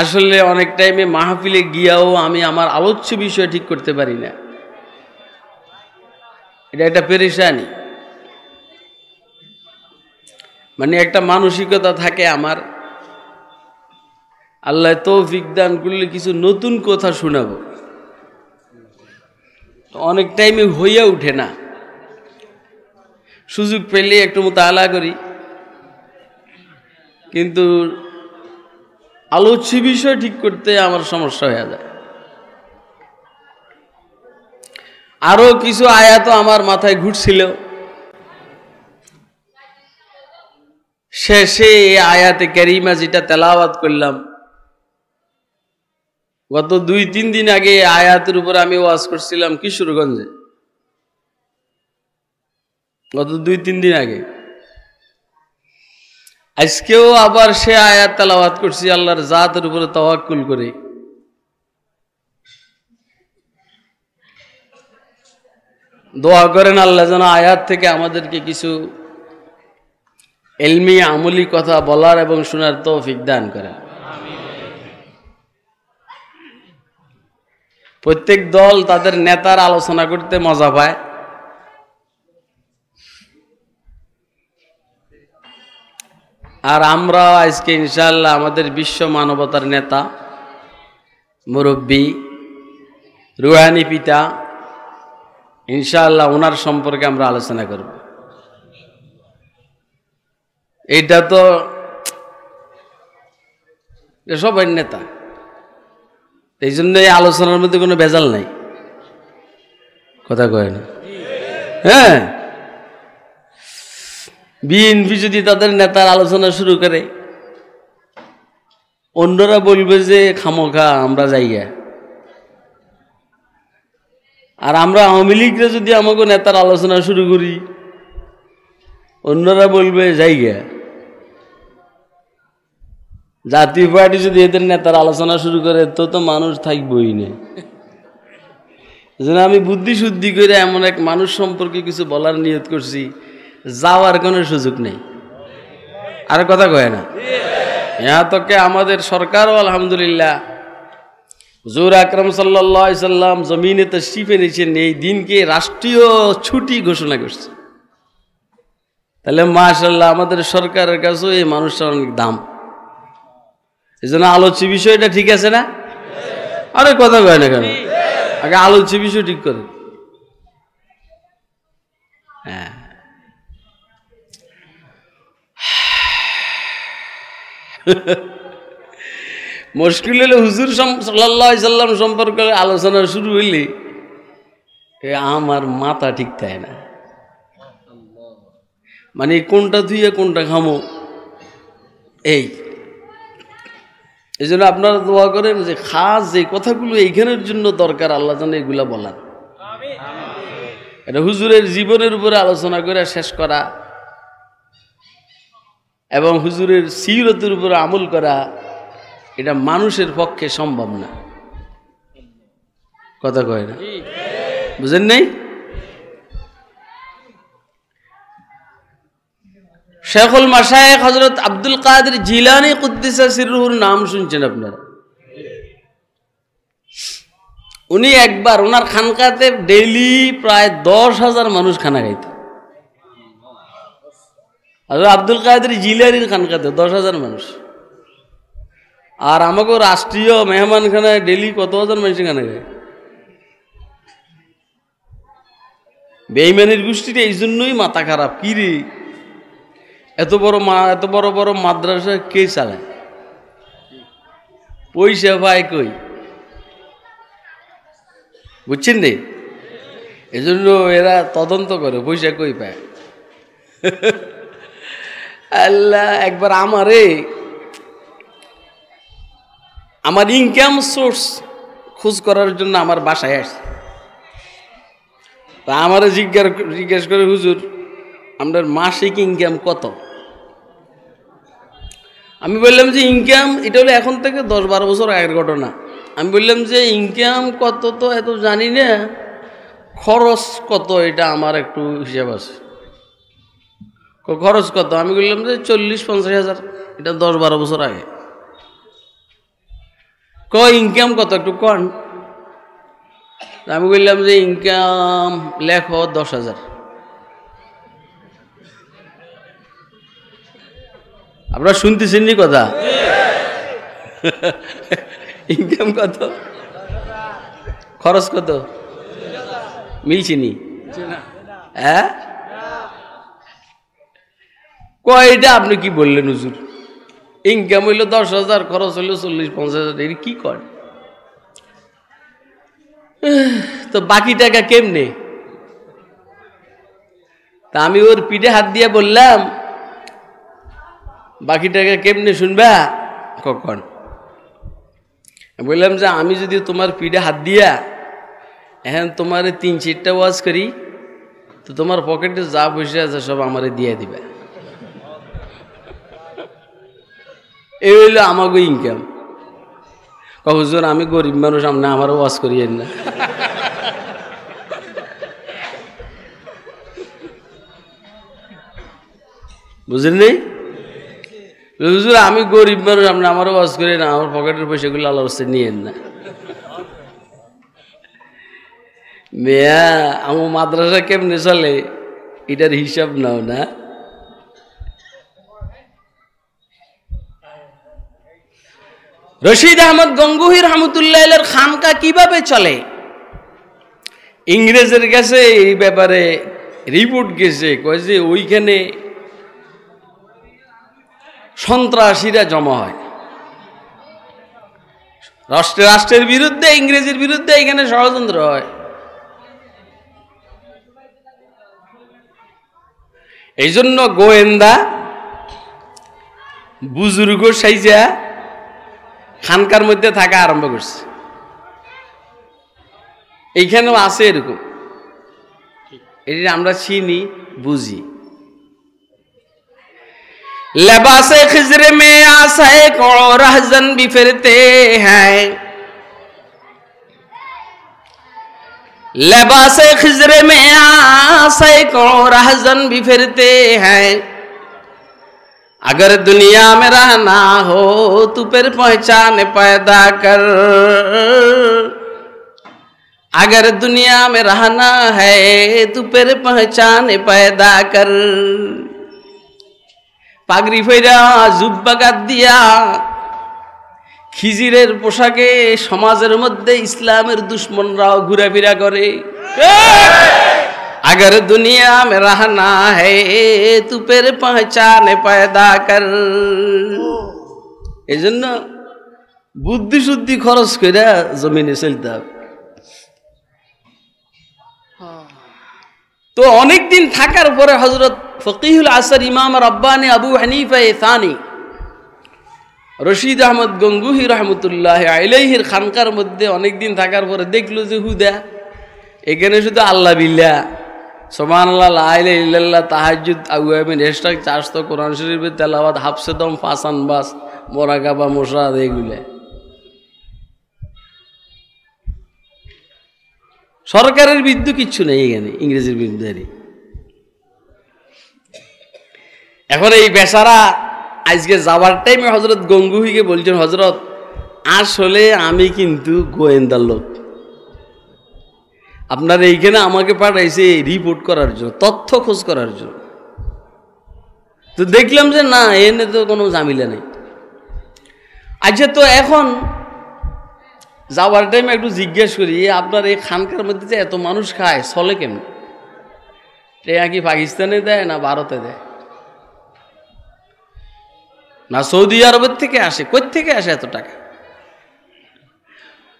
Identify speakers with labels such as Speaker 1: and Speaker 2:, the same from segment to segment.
Speaker 1: আসলে অনেক টাইমে মাহফিলে গিয়াও আমি আমার আলোচ্য বিষয় ঠিক করতে পারি না এটা একটা পেরেশানি মানে একটা মানসিকতা থাকে আমার আল্লাহ তৌফিক দান করলে কিছু নতুন কথা শোনাবো অনেক টাইমে হইয়া উঠে না সুযোগ পেলে একটু মতো আলা করি কিন্তু আলোচ্য বিষয় ঠিক করতে আমার সমস্যা হয়ে যায় আরো কিছু আয়াত আমার মাথায় ঘুরছিল শেষে এই আয়াতে ক্যারিমা যেটা তেলাওয়াত করলাম গত দুই তিন দিন আগে আয়াতের উপর আমি ওয়াজ করছিলাম কিশোরগঞ্জে গত দুই তিন দিন আগে আজকেও আবার সে আয়াত তালাবাদ করছি আল্লাহর জাতের উপরে তওয়াক্কুল করে দোয়া করেন আল্লাহ যেন আয়াত থেকে আমাদেরকে কিছু এলমি আমলি কথা বলার এবং শোনার তৌফিক দান করেন প্রত্যেক দল তাদের নেতার আলোচনা করতে মজা পায় আর আমরা আজকে ইনশাল্লাহ আমাদের বিশ্ব মানবতার নেতা মুরব্বী রুহানি পিতা ইনশাল্লাহ ওনার সম্পর্কে আমরা আলোচনা করব এটা তো সবাই নেতা এই জন্য এই আলোচনার মধ্যে কোনো ভেজাল নাই কথা কয় না হ্যাঁ বিএনপি যদি তাদের নেতার আলোচনা শুরু করে অন্যরা বলবে যে খামোখা আমরা যাইয়া আর আমরা আওয়ামী লীগরা যদি আমাকে নেতার আলোচনা শুরু করি অন্যরা বলবে যাইয়া জাতীয় পার্টি যদি এদের নেতার আলোচনা শুরু করে তো তো মানুষ থাকবই না আমি বুদ্ধি শুদ্ধি করে এমন এক মানুষ সম্পর্কে কিছু বলার নিয়ত করছি যাওয়ার কোনো সুযোগ নেই আর কথা কয় না ইহা তোকে আমাদের সরকারও আলহামদুলিল্লাহ জোর আকরম সাল্লাম জমিনে তো শিপে নিয়েছেন এই দিনকে রাষ্ট্রীয় ছুটি ঘোষণা করছে তাহলে মাশাল্লাহ আমাদের সরকারের কাছেও এই মানুষটার অনেক দাম এই জন্য আলোচ্য বিষয়টা ঠিক আছে না আরে কথা কয় না কেন আগে আলোচ্য বিষয় ঠিক করে হ্যাঁ মুশকিল হলে হুজুর সাল্লাহ সাল্লাম সম্পর্কে আলোচনা শুরু হইলে আমার মাথা ঠিক থাকে না মানে কোনটা ধুয়ে কোনটা খামো এই এই জন্য আপনারা দোয়া করেন যে খাস যে কথাগুলো এইখানের জন্য দরকার আল্লাহ যেন এগুলা বলার এটা হুজুরের জীবনের উপরে আলোচনা করে শেষ করা এবং হুজুরের সিরতের উপর আমল করা এটা মানুষের পক্ষে সম্ভব না কথা কয় না বুঝেন নাই শেখুল মাসায়েক হজরত আব্দুল কাদের জিলানি কুদ্দিসা সিরুহুর নাম শুনছেন আপনারা উনি একবার ওনার খানকাতে ডেইলি প্রায় দশ হাজার মানুষ খানা খাইত আর আব্দুল কাদের জিলারির খানকাতে দশ হাজার মানুষ আর আমাকে রাষ্ট্রীয় খানে ডেলি কত হাজার মানুষ এখানে যায় বেইমানের গোষ্ঠীটা এই জন্যই মাথা খারাপ কি রে এত বড় মা এত বড় বড় মাদ্রাসা কে চালায় পয়সা পায় কই বুঝছেন রে এজন্য এরা তদন্ত করে পয়সা কই পায় আল্লাহ একবার আমারে আমার ইনকাম সোর্স খোঁজ করার জন্য আমার বাসায় আসছে তা আমারে জিজ্ঞার জিজ্ঞেস করে হুজুর আপনার মাসিক ইনকাম কত আমি বললাম যে ইনকাম এটা হলো এখন থেকে দশ বারো বছর আগের ঘটনা আমি বললাম যে ইনকাম কত তো এত জানি না খরচ কত এটা আমার একটু হিসাব আছে খরচ কত আমি বললাম যে চল্লিশ পঞ্চাশ হাজার এটা দশ বারো বছর আগে ক ইনকাম কত একটু কন আমি বললাম যে ইনকাম লেখ দশ হাজার আপনারা শুনতেছেন নি কথা ইনকাম কত খরচ কত নি হ্যাঁ
Speaker 2: কয় এটা আপনি
Speaker 1: কি বললেন হুজুর ইনকাম হইলো দশ হাজার খরচ হইলো চল্লিশ পঞ্চাশ হাজার কি কী করে তো বাকি টাকা কেমনে তা আমি ওর পিঠে হাত দিয়ে বললাম বাকি টাকা কেমনে শুনবা কখন বললাম যে আমি যদি তোমার পিঠে হাত দিয়া এখন তোমার তিন চারটা ওয়াজ করি তো তোমার পকেটে যা বসে আছে সব আমারে দিয়ে দিবা এই হইল আমাকে ইনকাম হুজুর আমি গরিব মানুষ আপনি আমারও ওয়াজ করিয়েন না বুঝলেন হুজুর আমি গরিব মানুষ আপনি আমারও বাস করি না আমার পকেটের পয়সাগুলো আল্লাহ হোসেন নিয়েন না মেয়া আমার মাদ্রাসা কেমনে চলে এটার হিসাব নাও না রশিদ আহমদ গঙ্গুহি রহমতুল্লাহ খানকা কিভাবে চলে ইংরেজের কাছে এই ব্যাপারে রিপোর্ট গেছে কয় যে ওইখানে সন্ত্রাসীরা জমা হয় রাষ্ট্রে রাষ্ট্রের বিরুদ্ধে ইংরেজির বিরুদ্ধে এখানে ষড়যন্ত্র হয় এই জন্য গোয়েন্দা বুজুর্গ সাইজা খানকার মধ্যে থাকা আরম্ভ করছে এইখানেও আছে এরকম এটি আমরা চিনি বুঝি লেবাসে খিজরে মে আসায় কড়াহজন বিফেরতে হ্যাঁ
Speaker 2: লেবাসে খিজরে মে
Speaker 1: আসায় কড়াহজন বিফেরতে হ্যাঁ अगर दुनिया में रहना हो तो फिर पहचान पैदा कर अगर दुनिया में रहना है तो फिर पहचान पैदा कर পাগড়ি ফেরা জুব্বা दिया দিয়া খিজিরের পোশাকে সমাজের মধ্যে ইসলামের দুশ্মনরাও ঘুরাফেরা করে अगर दुनिया में रहना है तू पेर पहचान पैदा কর এই জন্য বুদ্ধি শুদ্ধি খরচ করে জমিনে চলতে তো অনেকদিন থাকার পরে হজরত ফকিহুল আসর ইমাম রব্বানি আবু হানিফা এসানি রশিদ আহমদ গঙ্গুহি রহমতুল্লাহ আইলাইহির খানকার মধ্যে অনেকদিন থাকার পরে দেখলো যে হুদা এখানে শুধু আল্লাহ বিল্লা সোমানাল্লাহ লাইলে ইল্লাল্লাহ তাহাজুদ আগুয়াবিন হেসটাক চাষ তো কোরআন শরীফের তেলাবাদ হাফসে দম বাস মোরাকা বা মোশরাদ এগুলো সরকারের বিরুদ্ধে কিচ্ছু নেই এখানে ইংরেজির বিরুদ্ধে এখন এই বেচারা আজকে যাওয়ার টাইমে হজরত গঙ্গুহিকে বলছেন হজরত আসলে আমি কিন্তু গোয়েন্দার লোক আপনার এইখানে আমাকে পাঠাইছে রিপোর্ট করার জন্য তথ্য খোঁজ করার জন্য তো দেখলাম যে না এনে তো কোনো জামিলা নেই আচ্ছা তো এখন যাওয়ার টাইমে একটু জিজ্ঞেস করি আপনার এই খানকার মধ্যে যে এত মানুষ খায় চলে কেমন এ কি পাকিস্তানে দেয় না ভারতে দেয় না সৌদি আরবের থেকে আসে কই থেকে আসে এত টাকা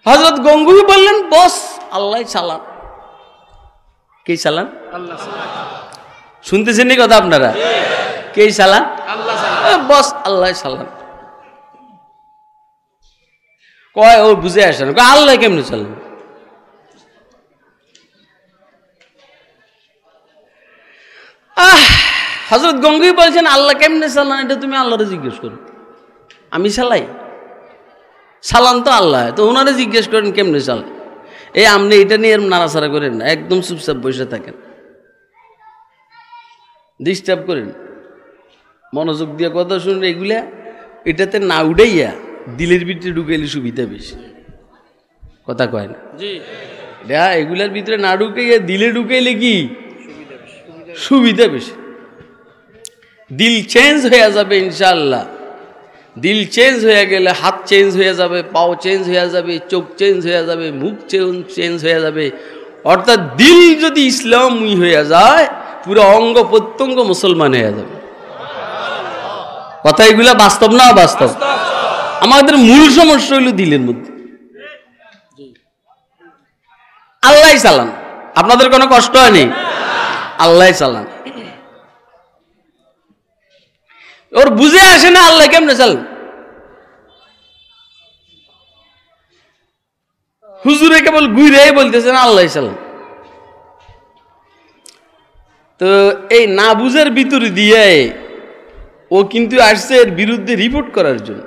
Speaker 1: হজরত গঙ্গুই বললেন বস আল্লাহ চালান কে সালাম শুনতেছেন নি কথা আপনারা কে সালাম বস আল্লাহ সালাম কয় ও বুঝে আসে না আল্লাহ কেমনে সালাম হজরত গঙ্গুই বলছেন আল্লাহ কেমনে চালান এটা তুমি আল্লাহরে জিজ্ঞেস করো আমি সালাই সালান তো আল্লাহ তো ওনারে জিজ্ঞেস করেন কেমনে সালাম এই আপনি এটা নিয়ে নাড়াচাড়া করেন না একদম চুপচাপ বসে থাকেন ডিস্টার্ব করেন মনোযোগ দিয়ে কথা শুনুন এগুলা এটাতে না উঠেইয়া দিলের ভিতরে ঢুকাইলে সুবিধা বেশি কথা কয় না দেখা এগুলার ভিতরে না ঢুকাইয়া দিলে ঢুকাইলে কি সুবিধা বেশি দিল চেঞ্জ হয়ে যাবে ইনশাল্লাহ দিল চেঞ্জ হয়ে গেলে হাত চেঞ্জ হয়ে যাবে পাও চেঞ্জ হয়ে যাবে চোখ চেঞ্জ হয়ে যাবে মুখ চেঞ্জ চেঞ্জ হয়ে যাবে অর্থাৎ দিল যদি ইসলামই হয়ে যায় পুরো অঙ্গ প্রত্যঙ্গ মুসলমান হয়ে যাবে কথা এগুলা বাস্তব না বাস্তব আমাদের মূল সমস্যা হইল দিলের মধ্যে আল্লাহ চালান আপনাদের কোনো কষ্ট হয়নি আল্লাহ চালান ওর বুঝে আসে না আল্লাহ কেমনে চাল হুজুরে কেবল গুইরাই না আল্লাহ চাল তো এই না বুঝের ভিতর দিয়ে ও কিন্তু আসছে এর বিরুদ্ধে রিপোর্ট করার জন্য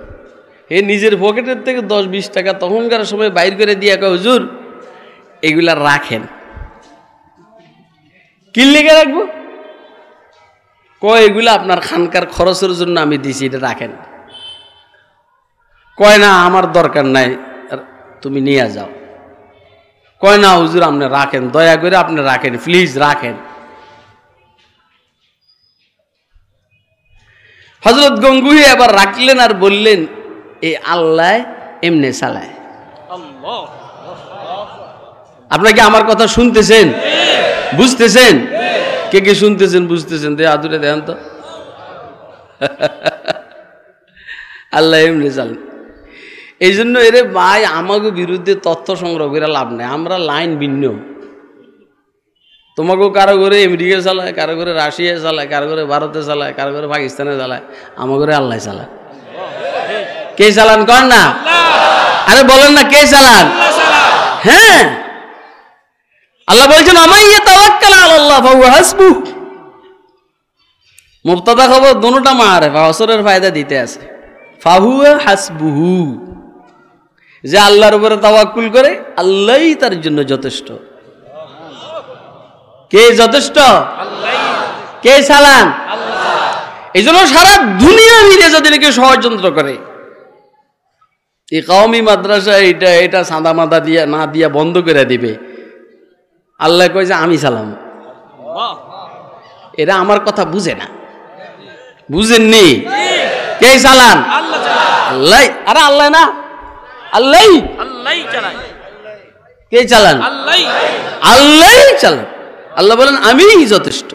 Speaker 1: এ নিজের পকেটের থেকে দশ বিশ টাকা তখনকার সময় বাইর করে দিয়ে একা হুজুর এগুলা রাখেন কিনলে রাখবো কয় এগুলো আপনার খানকার খরচের জন্য আমি দিছি এটা রাখেন কয় না আমার দরকার নাই তুমি নিয়ে যাও কয় না হুজুর আপনি রাখেন দয়া করে আপনি রাখেন প্লিজ রাখেন হজরত গঙ্গুই এবার রাখলেন আর বললেন এই আল্লাহ এমনে চালায় আপনাকে আমার কথা শুনতেছেন বুঝতেছেন কে কে শুনতেছেন বুঝতেছেন দে আদুরে দেন তো আল্লাহ এমনি জানেন এই জন্য এরে ভাই আমাকে বিরুদ্ধে তথ্য সংগ্রহ করে লাভ নাই আমরা লাইন ভিন্ন তোমাকেও কারো করে আমেরিকা চালায় কারো করে রাশিয়া চালায় কারো করে ভারতে চালায় কারো করে পাকিস্তানে চালায় আমার করে আল্লাহ চালায় কে চালান কর না আরে বলেন না কে চালান হ্যাঁ আল্লাহ বলছেন আমাইয়া খবর দুটা মারে হসরের ফায়দা দিতে আছে ফাহু হাসবুহু যে আল্লাহর উপরে তাওয়াক্কুল করে আল্লাহই তার জন্য যথেষ্ট কে যথেষ্ট কে সালাম এই জন্য সারা দুনিয়া মিলে যদি কেউ ষড়যন্ত্র করে এই কাউমি মাদ্রাসা এটা এটা সাদা মাদা দিয়া না দিয়া বন্ধ করে দিবে আল্লাহ কয় যে আমি চালাম এরা আমার কথা বুঝে না বুঝেননি কে চালান আল্লাহ আরে আল্লাহ না আল্লাহ আল্লাহ চালান কে চালান আল্লাহ চালান আল্লাহ বলেন আমি যথেষ্ট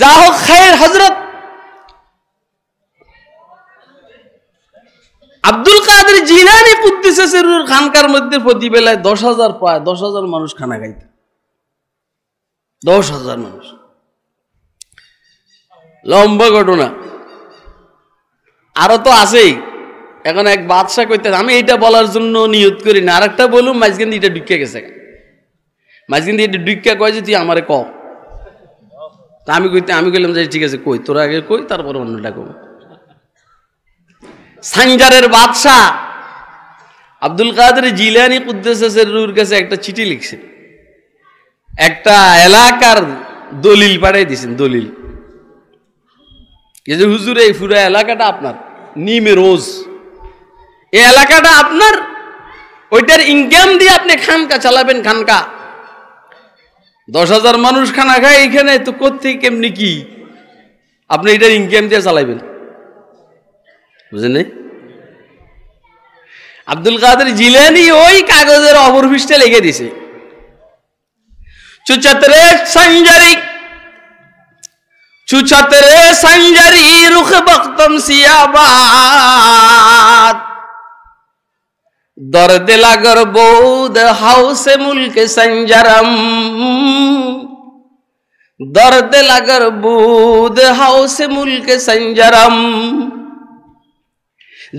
Speaker 1: যা হোক খায়ের হজরত আব্দুল কাদের জিলানি কুদ্দিসে সেরুর খানকার মধ্যে প্রতিবেলায় দশ হাজার পায় দশ হাজার মানুষ খানা খাইত দশ হাজার মানুষ লম্বা ঘটনা আরো তো আছেই এখন এক বাদশাহ করতে আমি এটা বলার জন্য নিয়ত করি না আর একটা বলুন মাঝখান দিয়ে এটা ডুকে গেছে মাঝখান দিয়ে এটা কয় যে তুই আমারে ক তা আমি কইতে আমি কইলাম যে ঠিক আছে কই তোরা আগে কই তারপরে অন্যটা কবো সাঞ্জারের বাদশাহ আব্দুল কাদের জিলানি কুদ্দেশের কাছে একটা চিঠি লিখছেন একটা এলাকার দলিল পাঠাই দিয়েছেন দলিল যে হুজুর এই ফুরা এলাকাটা আপনার নিমে রোজ এই এলাকাটা আপনার ওইটার ইনকাম দিয়ে আপনি খানকা চালাবেন খানকা দশ হাজার মানুষ খানা খায় এখানে তো কোথেকে কেমনি কি আপনি এটার ইনকাম দিয়ে চালাবেন বুঝলেন আব্দুল কাদের জিলানী ওই কাগজের অপর পৃষ্ঠা लेके দিশে চুছতে রে সাইঞ্জারি চুছতে রে সাইঞ্জারি রুক বখতম সিআবাত দর্দ লাগার বোধ হাউসে মুলকে সাইঞ্জারাম দর্দ লাগার বোধ হাউসে মুলকে সাইঞ্জারাম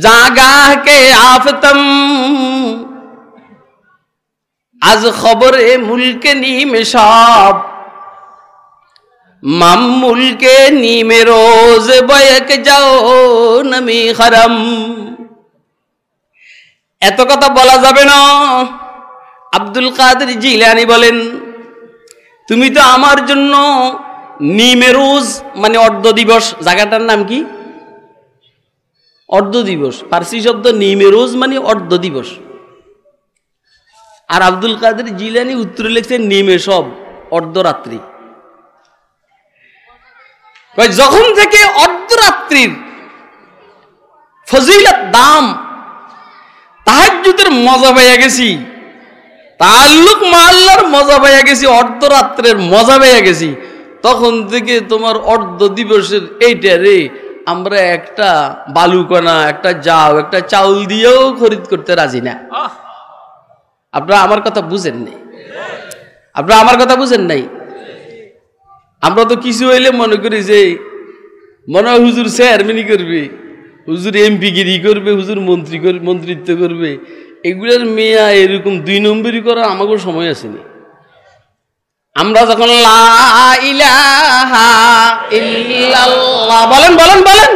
Speaker 1: জাগাহ কে আফতম আজ খবরে মুলকে নিমে সব মাম মুলকে নিমে রোজ বয়ক যাও নমি খরম এত কথা বলা যাবে না আব্দুল কাদের জিলানি বলেন তুমি তো আমার জন্য নিমেরুজ মানে অর্ধ দিবস জায়গাটার নাম কি অর্ধ দিবস ফার্সি শব্দ নিমেরোজ মানে অর্ধ দিবস আর আব্দুল কাদের জিলানি উত্তরে লিখছে নিমে সব অর্ধরাত্রি যখন থেকে অর্ধরাত্রির ফজিলত দাম তাহাজুদের মজা পাইয়া গেছি তাল্লুক মাল্লার মজা পাইয়া গেছি অর্ধরাত্রের মজা পাইয়া গেছি তখন থেকে তোমার অর্ধ দিবসের এইটা রে আমরা একটা বালুকণা একটা জাউ একটা চাউল দিয়েও খরিদ করতে রাজি না আপনারা আমার কথা বুঝেন নাই আপনারা আমার কথা বুঝেন নাই আমরা তো কিছু হইলে মনে করি যে মনে হয় হুজুর চেয়ারম্যানই করবে হুজুর এমপিগিরি করবে হুজুর মন্ত্রী মন্ত্রিত্ব করবে এগুলোর মেয়া এরকম দুই নম্বরই করা আমাকেও সময় আসেনি আমরা যখন বলেন বলেন বলেন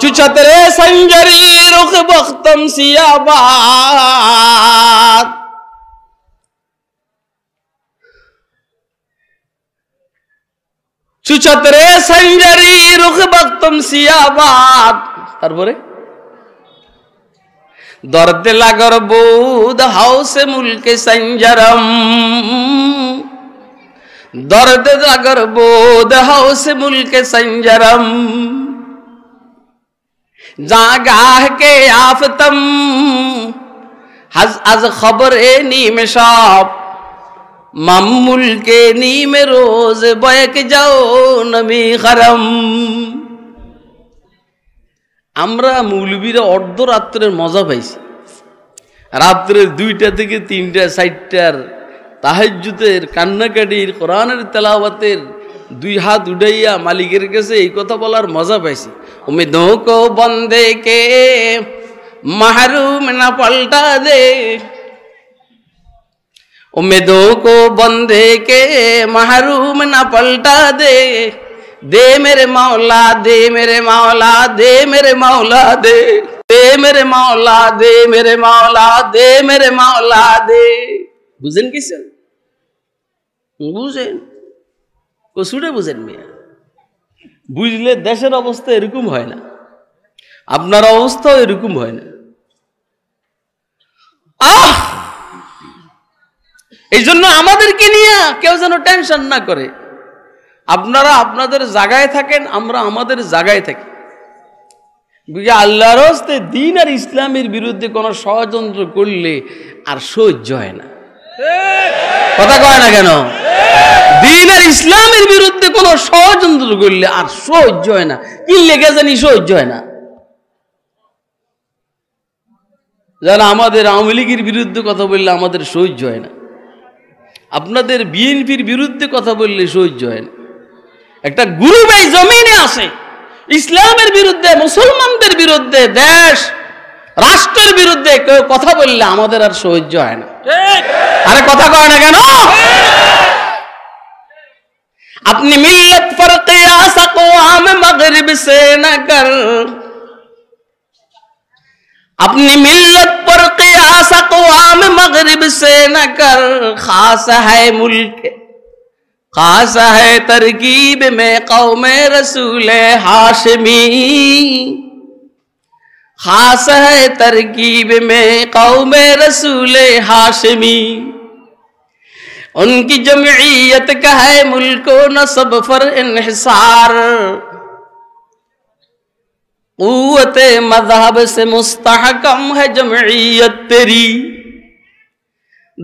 Speaker 1: চুচতরে সঞ্জরি রুখ বক্তম সিয়াবাদ চুচতরে সঞ্জরি রুখ বক্তম সিয়াবাদ তারপরে দর্দে লাগর বৌদ হাউসে মুলকে সঞ্জরম দর্দ লাগর বোধ হাউসে মুলকে সঞ্জরম জাগাহ কে আফতম হাজ আজ খবর এ নিম সব মামুল কে নিম রোজ বয়ক যাও নমি খরম আমরা মৌলবীরা অর্ধরাত্রের মজা পাইছি রাত্রের দুইটা থেকে তিনটা সাইটটার তাহাজুতের কান্নাকাটির কোরআনের তেলাওয়াতের দুই হাত উঠাইয়া মালিকের কাছে এই কথা বলার মজা পাইছি ওমে নৌকো বন্দে কে মাহরুম না পাল্টা দে उम्मीदों কো বন্ধে কে महरूम না পাল্টা দে দে মেরে মাওলা দে মেরে মাওলা দে মেরে মাওলা দে দে মেরে মাওলা দে মেরে মাওলা দে মেরে মাওলা দে বুঝেন কিছু বুঝেন কসুরে বুঝেন মিয়া বুঝলে দেশের অবস্থা এরকম হয় না আপনার অবস্থাও এরকম হয় না আহ এই জন্য আমাদেরকে নিয়ে কেউ যেন টেনশন না করে আপনারা আপনাদের জায়গায় থাকেন আমরা আমাদের জায়গায় থাকি আল্লাহর হস্তে দিন আর ইসলামের বিরুদ্ধে কোনো ষড়যন্ত্র করলে আর সহ্য হয় না কথা কয় না কেন দিন আর ইসলামের বিরুদ্ধে কোনো ষড়যন্ত্র করলে আর সহ্য হয় না কি লেগে জানি সহ্য হয় না যারা আমাদের আওয়ামী লীগের বিরুদ্ধে কথা বললে আমাদের সহ্য হয় না আপনাদের বিএনপির বিরুদ্ধে কথা বললে সহ্য হয় না একটা গুরু এই জমিনে আসে ইসলামের বিরুদ্ধে মুসলমানদের বিরুদ্ধে দেশ রাষ্ট্রের বিরুদ্ধে কেউ কথা বললে আমাদের আর সহ্য হয় না আরে কথা কয় না কেন আপনি মিল্লত ফরকে আসা কো আমে মাগরিব সে না কর اپنی ملت پر قیاس اقوام مغرب سے نہ کر خاص ہے ملک خاصا ہے ترکیب میں قوم رسول ہاشمی خاص ہے ترکیب میں قوم رسول ہاشمی ان کی جمعیت کا ہے ملک و نصب فر انحصار قوت مذہب سے مستحکم ہے جمعیت تیری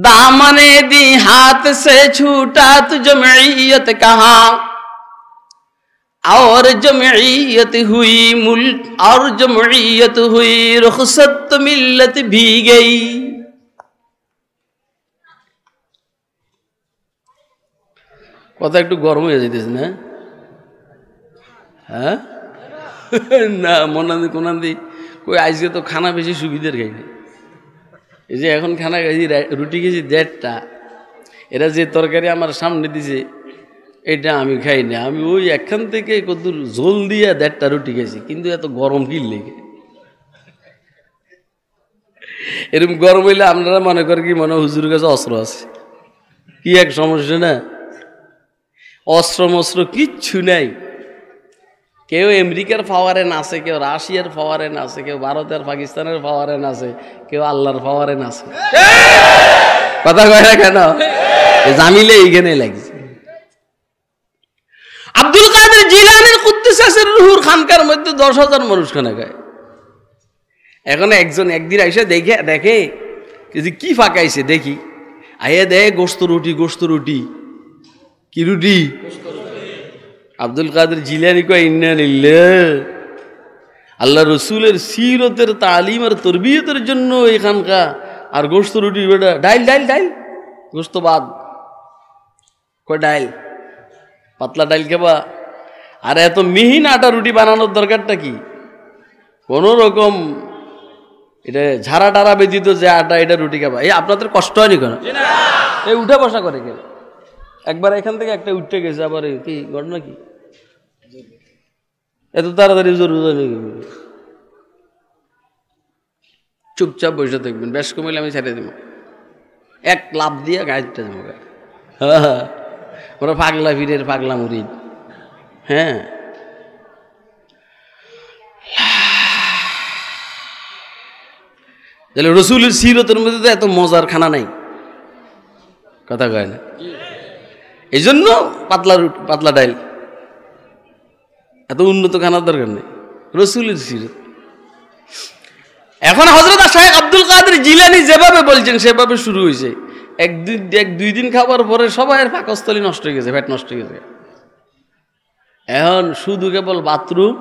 Speaker 1: दामने दी हाथ से छूटा तो जमयत कहा और जमयत हुई मुल्क और जमयत हुई रुखसत मिल्लत भी गई কথা একটু গরম হয়ে যেতেছে না হ্যাঁ না মনান্দি কোনান্দি কই আজকে তো খানা বেশি সুবিধার খাইনি এই যে এখন খানা এই রুটি খেয়েছি দেড়টা এরা যে তরকারি আমার সামনে দিছে এটা আমি খাই না আমি ওই এখান থেকে কতদূর ঝোল দিয়ে দেড়টা রুটি খেয়েছি কিন্তু এত গরম কি লেগে এরকম গরম হইলে আপনারা মনে করেন কি মনে হুজুর কাছে অস্ত্র আছে কি এক সমস্যা না অস্ত্র মস্ত্র কিচ্ছু নাই কেউ আমেরিকার পাওয়ারে নাচে কেউ রাশিয়ার পাওয়ারে নাচে কেউ ভারতের পাকিস্তানের পাওয়ারে নাচে কেউ আল্লাহর পাওয়ারে নাচে কথা কয় না কেন জামিলে এইখানে লাগছে আব্দুল কাদের জিলানের কুদ্দুসাসের রুহুর খানকার মধ্যে দশ হাজার মানুষ খানে খায় এখন একজন একদিন আইসে দেখে দেখে যে কি ফাঁকাইছে দেখি আইয়া দেয় গোস্ত রুটি গোস্ত রুটি কি রুটি আব্দুল কাদের জিলিয়ানি কয় ইন্নালিল্লা আল্লাহ রসুলের সিরতের তালিম আর তরবিয়তের জন্য এখানকার আর গোস্ত রুটি বেটা ডাইল ডাইল ডাইল গোস্ত বাদ কয় ডাইল পাতলা ডাইল খেবা আর এত মিহিন আটা রুটি বানানোর দরকারটা কি কোনো রকম এটা ঝাড়া টারা ব্যতীত যে আটা এটা রুটি খাবা এই আপনাদের কষ্ট হয়নি কেন এই উঠে বসা করে কেন একবার এখান থেকে একটা উঠতে গেছে আবার কি ঘটনা কি এত তাড়াতাড়ি চুপচাপ বসে থাকবেন বেশ কমিলে আমি ছেড়ে দেবো এক লাভ দিয়ে গাছটা দেবো হ্যাঁ, হ্যাঁ ওরা পাগলা ভিড়ের পাগলা মুড়ি হ্যাঁ তাহলে রসুলের সিরতের মধ্যে তো এত মজার খানা নাই কথা কয় না এই জন্য পাতলা রুটি পাতলা ডাইল এত উন্নত খানার দরকার নেই রসুলের সিরত এখন হজরত সাহেব আব্দুল কাদের জিলানি যেভাবে বলছেন সেভাবে শুরু হয়েছে এক দুই এক দুই দিন খাবার পরে সবাইয়ের পাকস্থলী নষ্ট হয়ে গেছে ফ্যাট নষ্ট হয়ে গেছে এখন শুধু কেবল বাথরুম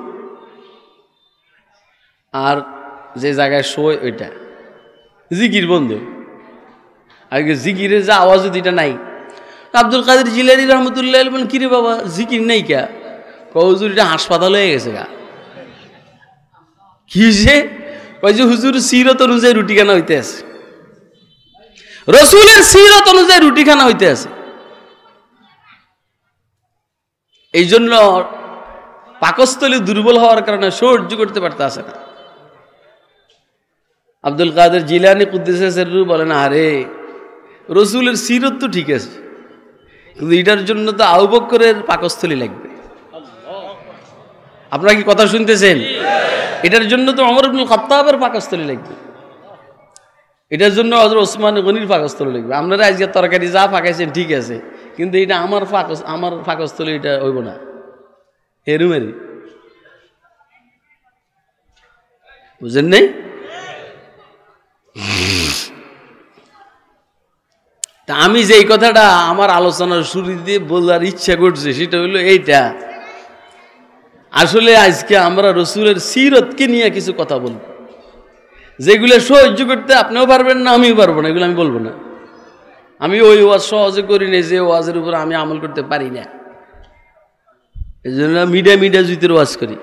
Speaker 1: আর যে জায়গায় শোয় ওইটা জিকির বন্ধু আগে জিকিরের যে আওয়াজ যদি এটা নাই আব্দুল কাদের জিলারি রহমতুল্লাহ বলেন কিরে বাবা জিকির নেই কে কুজুর এটা হাসপাতাল হয়ে গেছে গা কি যে কয় যে হুজুর সিরত অনুযায়ী রুটি খানা হইতে আছে রসুলের সিরত অনুযায়ী রুটি খানা হইতে আছে এই জন্য পাকস্থলী দুর্বল হওয়ার কারণে সহ্য করতে আসে না আব্দুল কাদের জিলানি কুদ্দেশ বলেন আরে রসুলের সিরত তো ঠিক আছে কিন্তু এটার জন্য তো আহুবক্করের পাকস্থলী লাগবে আপনারা কি কথা শুনতেছেন এটার জন্য তো অমর ইবনুল খত্তাবের পাকস্থলী লাগবে এটার জন্য হজর ওসমান গনির পাকস্থলী লাগবে আপনারা আজকে তরকারি যা পাকাইছেন ঠিক আছে কিন্তু এটা আমার পাক আমার পাকস্থলী এটা হইব না হেরুমেরি বুঝেন নেই তা আমি এই কথাটা আমার আলোচনার শুরু দিয়ে বলার ইচ্ছা করছে সেটা হলো এইটা আসলে আজকে আমরা রসুলের সিরতকে নিয়ে কিছু কথা বলব যেগুলো সহ্য করতে আপনিও পারবেন না আমিও পারবো না এগুলো আমি বলবো না আমি ওই ওয়াজ সহজে করি না যে ওয়াজের উপর আমি আমল করতে পারি না এই জন্য মিডিয়া মিডিয়া জুতের ওয়াজ করি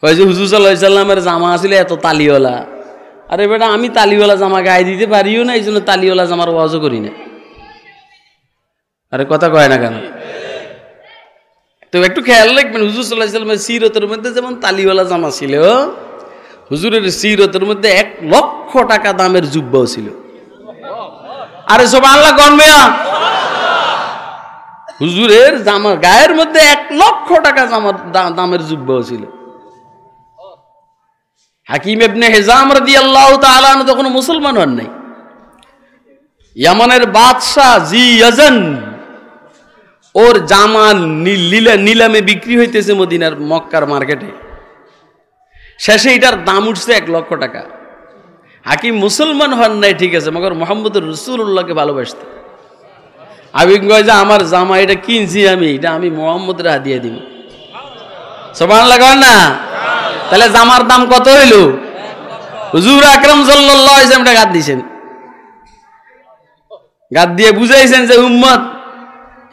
Speaker 1: কয় যে হুজুর সাল্লাহ সাল্লামের জামা আসলে এত তালিওয়ালা আরে বেটা আমি তালিওয়ালা জামা গায়ে দিতে পারিও না এই জন্য তালিওয়ালা জামার ওয়াজও করি না আরে কথা কয় না কেন তো একটু খেয়াল রাখবেন হুজুর সাল্লাহ সাল্লামের সিরতের মধ্যে যেমন তালিওয়ালা জামা ছিল হুজুরের সিরতের মধ্যে এক লক্ষ টাকা দামের জুব্বাও ছিল আরে সব আল্লাহ গনমেয়া হুজুরের জামা গায়ের মধ্যে এক লক্ষ টাকা জামার দামের জুব্বাও ছিল হাকিম এবনে হেজাম রদি আল্লাহ তালান কোনো মুসলমান হন নাই ইয়ামানের বাদশাহ জি ইয়াজান ওর জামাল নিলামে বিক্রি হইতেছে মদিনার মক্কার মার্কেটে শেষে এটার দাম উঠছে এক লক্ষ টাকা হাকিম মুসলমান হন নাই ঠিক আছে মগর মোহাম্মদুর রসুল্লাহকে ভালোবাসত আমি কয় যে আমার জামা এটা কিনছি আমি এটা আমি মোহাম্মদরা দিয়ে দিব সবান লাগান না তাহলে জামার দাম কত হইল হুজুর আকরম সাল্লাম গাদ দিয়েছেন গাদ দিয়ে বুঝাইছেন যে উম্মত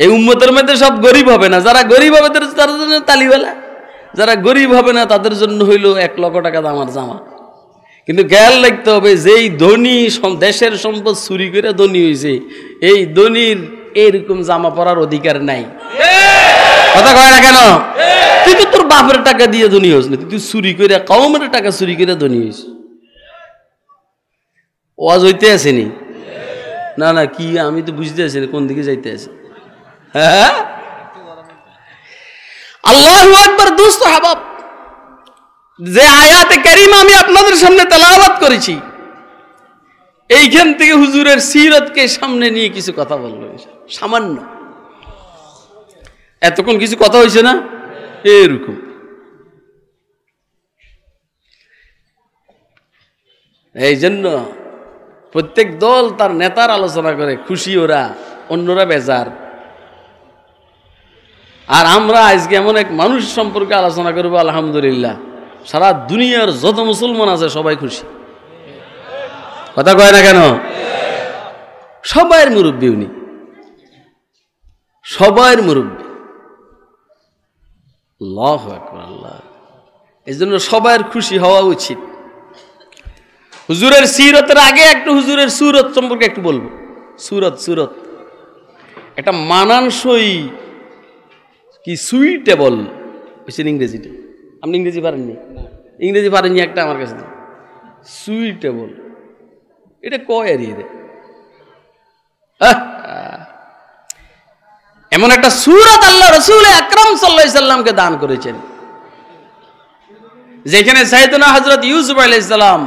Speaker 1: এই উম্মতের মধ্যে সব গরিব হবে না যারা গরিব হবে তাদের জন্য তালিবেলা যারা গরিব হবে না তাদের জন্য হইল এক লক্ষ টাকা দামার জামা কিন্তু খেয়াল লাগতে হবে যেই ধনী দেশের সম্পদ চুরি করে ধনী হয়েছে এই ধনির এরকম জামা পরার অধিকার নাই কথা কয় না কেন বাপের টাকা দিয়ে ধনী হস না তুই চুরি করে কমের টাকা চুরি করে ধনী হইস ওয়াজ হইতে নি না না কি আমি তো বুঝতে আসি কোন দিকে যাইতে আসি হ্যাঁ একবার হাবাব যে আয়াতে কারিম আমি আপনাদের সামনে তেলাওয়াত করেছি এইখান থেকে হুজুরের সিরতকে সামনে নিয়ে কিছু কথা বলবো সামান্য এতক্ষণ কিছু কথা হয়েছে না এরকম এই জন্য প্রত্যেক দল তার নেতার আলোচনা করে খুশি ওরা অন্যরা বেজার আর আমরা আজকে এমন এক মানুষ সম্পর্কে আলোচনা করব আলহামদুলিল্লাহ সারা দুনিয়ার যত মুসলমান আছে সবাই খুশি কথা কয় না কেন সবাইয়ের মুরব্বী উনি সবাইয়ের মুরব্বী লহ আল্লাহ এই জন্য সবাইয়ের খুশি হওয়া উচিত হুজুরের সিরতের আগে একটু হুজুরের সুরত সম্পর্কে একটু বলবো সুরত সুরত একটা মানানসই কি সুইটেবল হয়েছেন ইংরেজিটা আপনি ইংরেজি পারেননি ইংরেজি পারেননি একটা আমার কাছে সুইটেবল এটা কয় আর ইয়ে এমন একটা সুরত আল্লাহ রসুল আকরম সাল্লাহ সাল্লামকে দান করেছেন যেখানে সাইদনা হজরত ইউসুফ আলাইসাল্লাম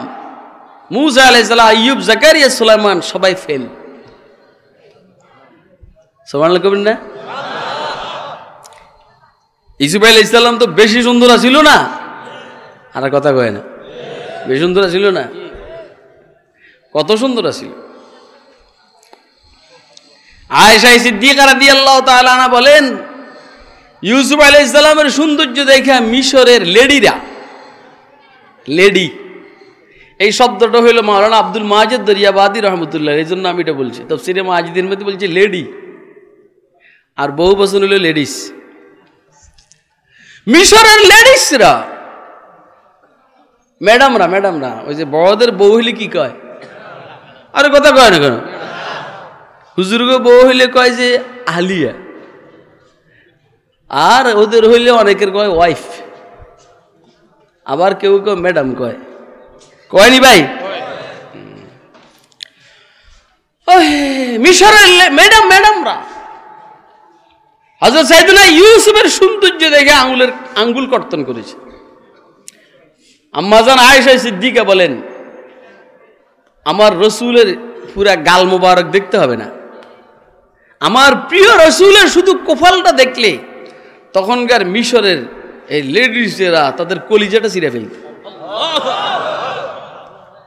Speaker 1: মুজা আলাইসাল্লাম আইয়ুব জাকারিয়া সুলাইমান সবাই ফেল সোমান কবির না ইসুফ আলাই ইসলাম তো বেশি সুন্দর ছিল না আর কথা কয় না বেশি সুন্দর ছিল না কত সুন্দরা ছিল আয়েশাই সিদ্দিকারা দিয়ে আল্লাহ তালানা বলেন ইউসুফ আলাই ইসলামের সৌন্দর্য দেখা মিশরের লেডিরা লেডি এই শব্দটা হইলো মৌলানা আব্দুল মাহাজেদ দরিয়াবাদি রহমতুল্লাহ এই জন্য আমি এটা বলছি তো সিনে মাহাজিদের মধ্যে বলছি লেডি আর বহু বছর হইল লেডিস মিশরের লেডিসরা ম্যাডামরা ম্যাডামরা ওই যে বড়দের বউ হইলে কি কয় আরে কথা কয় না কেন হুজুরকে বউ হইলে কয় যে আলিয়া আর ওদের হইলে অনেকের কয় ওয়াইফ আবার কেউ কেউ ম্যাডাম কয় কয়নি ভাই মিশরের ম্যাডাম ম্যাডামরা হাজর সাইদুল্লাহ ইউসুফের সৌন্দর্য দেখে আঙুলের আঙ্গুল কর্তন করেছে আম্মাজান আয়েশা সিদ্দিকা বলেন আমার রসুলের পুরা গাল মোবারক দেখতে হবে না আমার প্রিয় রসুলের শুধু কোফালটা দেখলে তখনকার মিশরের এই লেডিসেরা তাদের কলিজাটা ছিঁড়ে ফেলত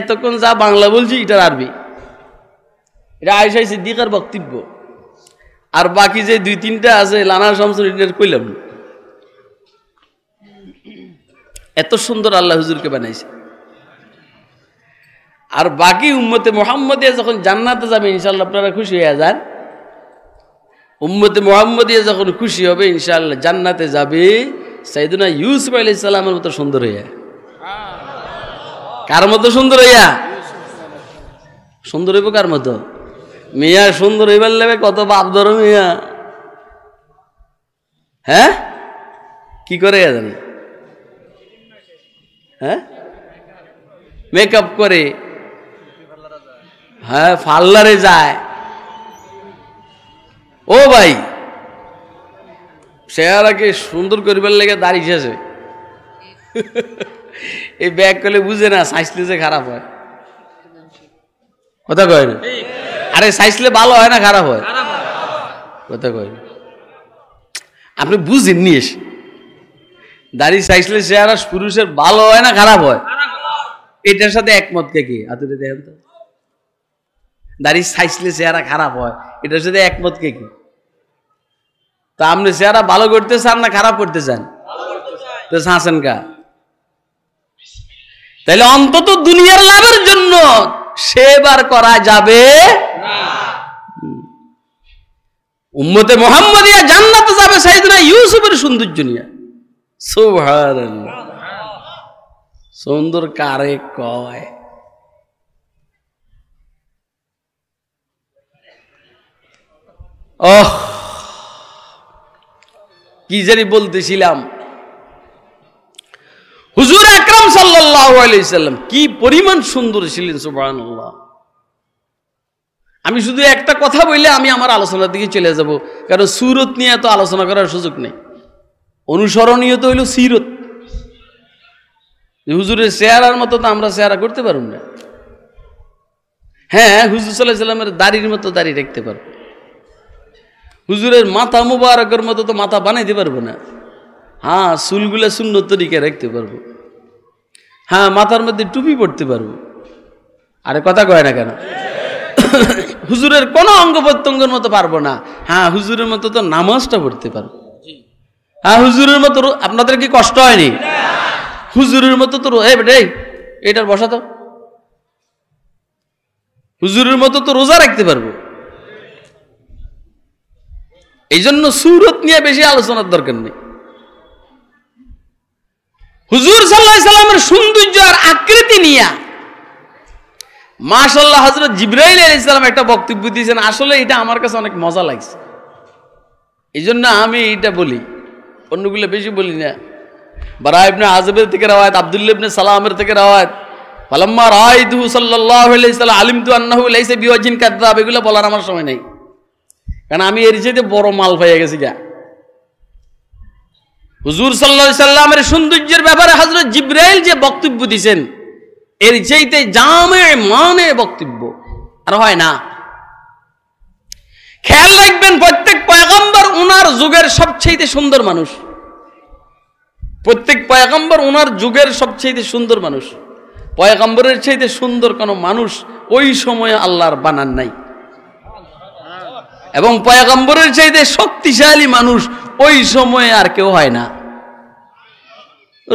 Speaker 1: এতক্ষণ যা বাংলা বলছি এটার আরবি এটা আয়সাই সিদ্দিকার বক্তব্য আর বাকি যে দুই তিনটা আছে লানা শামসুর এটার কইলাম এত সুন্দর আল্লাহ হুজুরকে বানাইছে আর বাকি উম্মতে মোহাম্মদিয়া যখন জান্নাতে যাবে ইনশাল্লাহ আপনারা খুশি হয়ে যান উম্মতে মোহাম্মদিয়া যখন খুশি হবে ইনশাল্লাহ জান্নাতে যাবে সাইদুনা ইউসুফ আলি ইসলামের মতো সুন্দর হয়ে কার মতো সুন্দর হইয়া সুন্দর হইব কার মতো মিয়া সুন্দর হইবার লেবে কত বাপ ধরো মিয়া হ্যাঁ কি করে জানি হ্যাঁ মেকআপ করে হ্যাঁ পার্লারে যায় ও ভাই সেয়ারাকে সুন্দর করিবার লেগে দাঁড়িয়েছে এই ব্যাগ করলে বুঝে না সাইসলে যে খারাপ হয় কথা কয় না আরে সাইসলে ভালো হয় না খারাপ হয় কথা কয় আপনি বুঝেন নি এসে দাঁড়িয়ে সাইসলে সে আর পুরুষের ভালো হয় না খারাপ হয় এটার সাথে একমত কে কি আতুরে দেখেন তো দাড়ি সাইসলে চেহারা খারাপ হয় এটার সাথে একমত কে কি তা আপনি চেহারা ভালো করতে চান না খারাপ করতে চান তো শাসন কা তাহলে অন্তত দুনিয়ার লাভের জন্য সেবার করা যাবে উম্মতে মোহাম্মদিয়া জান্নাতে যাবে সাইদনা ইউসুফের সৌন্দর্য নিয়ে সুন্দর কারে কয় ওহ কি জানি বলতেছিলাম হুজুর আকরাম সাল্লাহ আলাইসাল্লাম কি পরিমাণ সুন্দর ছিলেন সুবাহ আমি শুধু একটা কথা বললে আমি আমার আলোচনার দিকে চলে যাব কারণ সুরত নিয়ে এত আলোচনা করার সুযোগ নেই অনুসরণীয় তো হইল সিরত হুজুরের চেহারার মতো তো আমরা চেহারা করতে পারব না হ্যাঁ হুজুর সাল্লাহামের সাল্লামের দাড়ির মতো দাড়ি রাখতে পারব হুজুরের মাথা মুবারকের মতো তো মাথা বানাইতে পারবো না হ্যাঁ চুলগুলো শূন্য তরিকে রাখতে পারবো হ্যাঁ মাথার মধ্যে টুপি পড়তে পারবো আরে কথা কয় না কেন হুজুরের কোনো অঙ্গ প্রত্যঙ্গের মতো পারবো না হ্যাঁ হুজুরের মতো তো নামাজটা পড়তে পারবো হ্যাঁ হুজুরের মতো আপনাদের কি কষ্ট হয়নি হুজুরের মতো তো এ বেটে এটার বসা তো হুজুরের মতো তো রোজা রাখতে পারবো এই জন্য সুরত নিয়ে বেশি আলোচনার দরকার নেই হুজুর সাল্লাহ সাল্লামের সৌন্দর্য আর আকৃতি নিয়া মাসাল্লাহ হজরত জিব্রাইল আলি ইসলাম একটা বক্তব্য দিয়েছেন আসলে এটা আমার কাছে অনেক মজা লাগছে এই জন্য আমি এটা বলি অন্যগুলো বেশি বলি না বারা আজবের থেকে রাওয়ায় আবদুল্লা সালামের থেকে রাওয়ায় পালাম্মা রায়দু সাল্লাহ আলিম তু আন্না লাইসে বিওয়াজিন কাদ্দাব এগুলো বলার আমার সময় নেই কারণ আমি এর চাইতে বড় মাল পাইয়া গেছি গা হুজুর সাল্লা সাল্লামের সৌন্দর্যের ব্যাপারে হজরত জিব্রাইল যে বক্তব্য দিছেন এর চাইতে জামে মানে বক্তব্য আর হয় না খেয়াল রাখবেন প্রত্যেক পয়গম্বর উনার যুগের সবচেয়ে সুন্দর মানুষ প্রত্যেক পয়গম্বর উনার যুগের সবচেয়ে সুন্দর মানুষ পয়গম্বরের চাইতে সুন্দর কোনো মানুষ ওই সময়ে আল্লাহর বানান নাই এবং পয়গম্বরের চাইতে শক্তিশালী মানুষ ওই সময়ে আর কেউ হয় না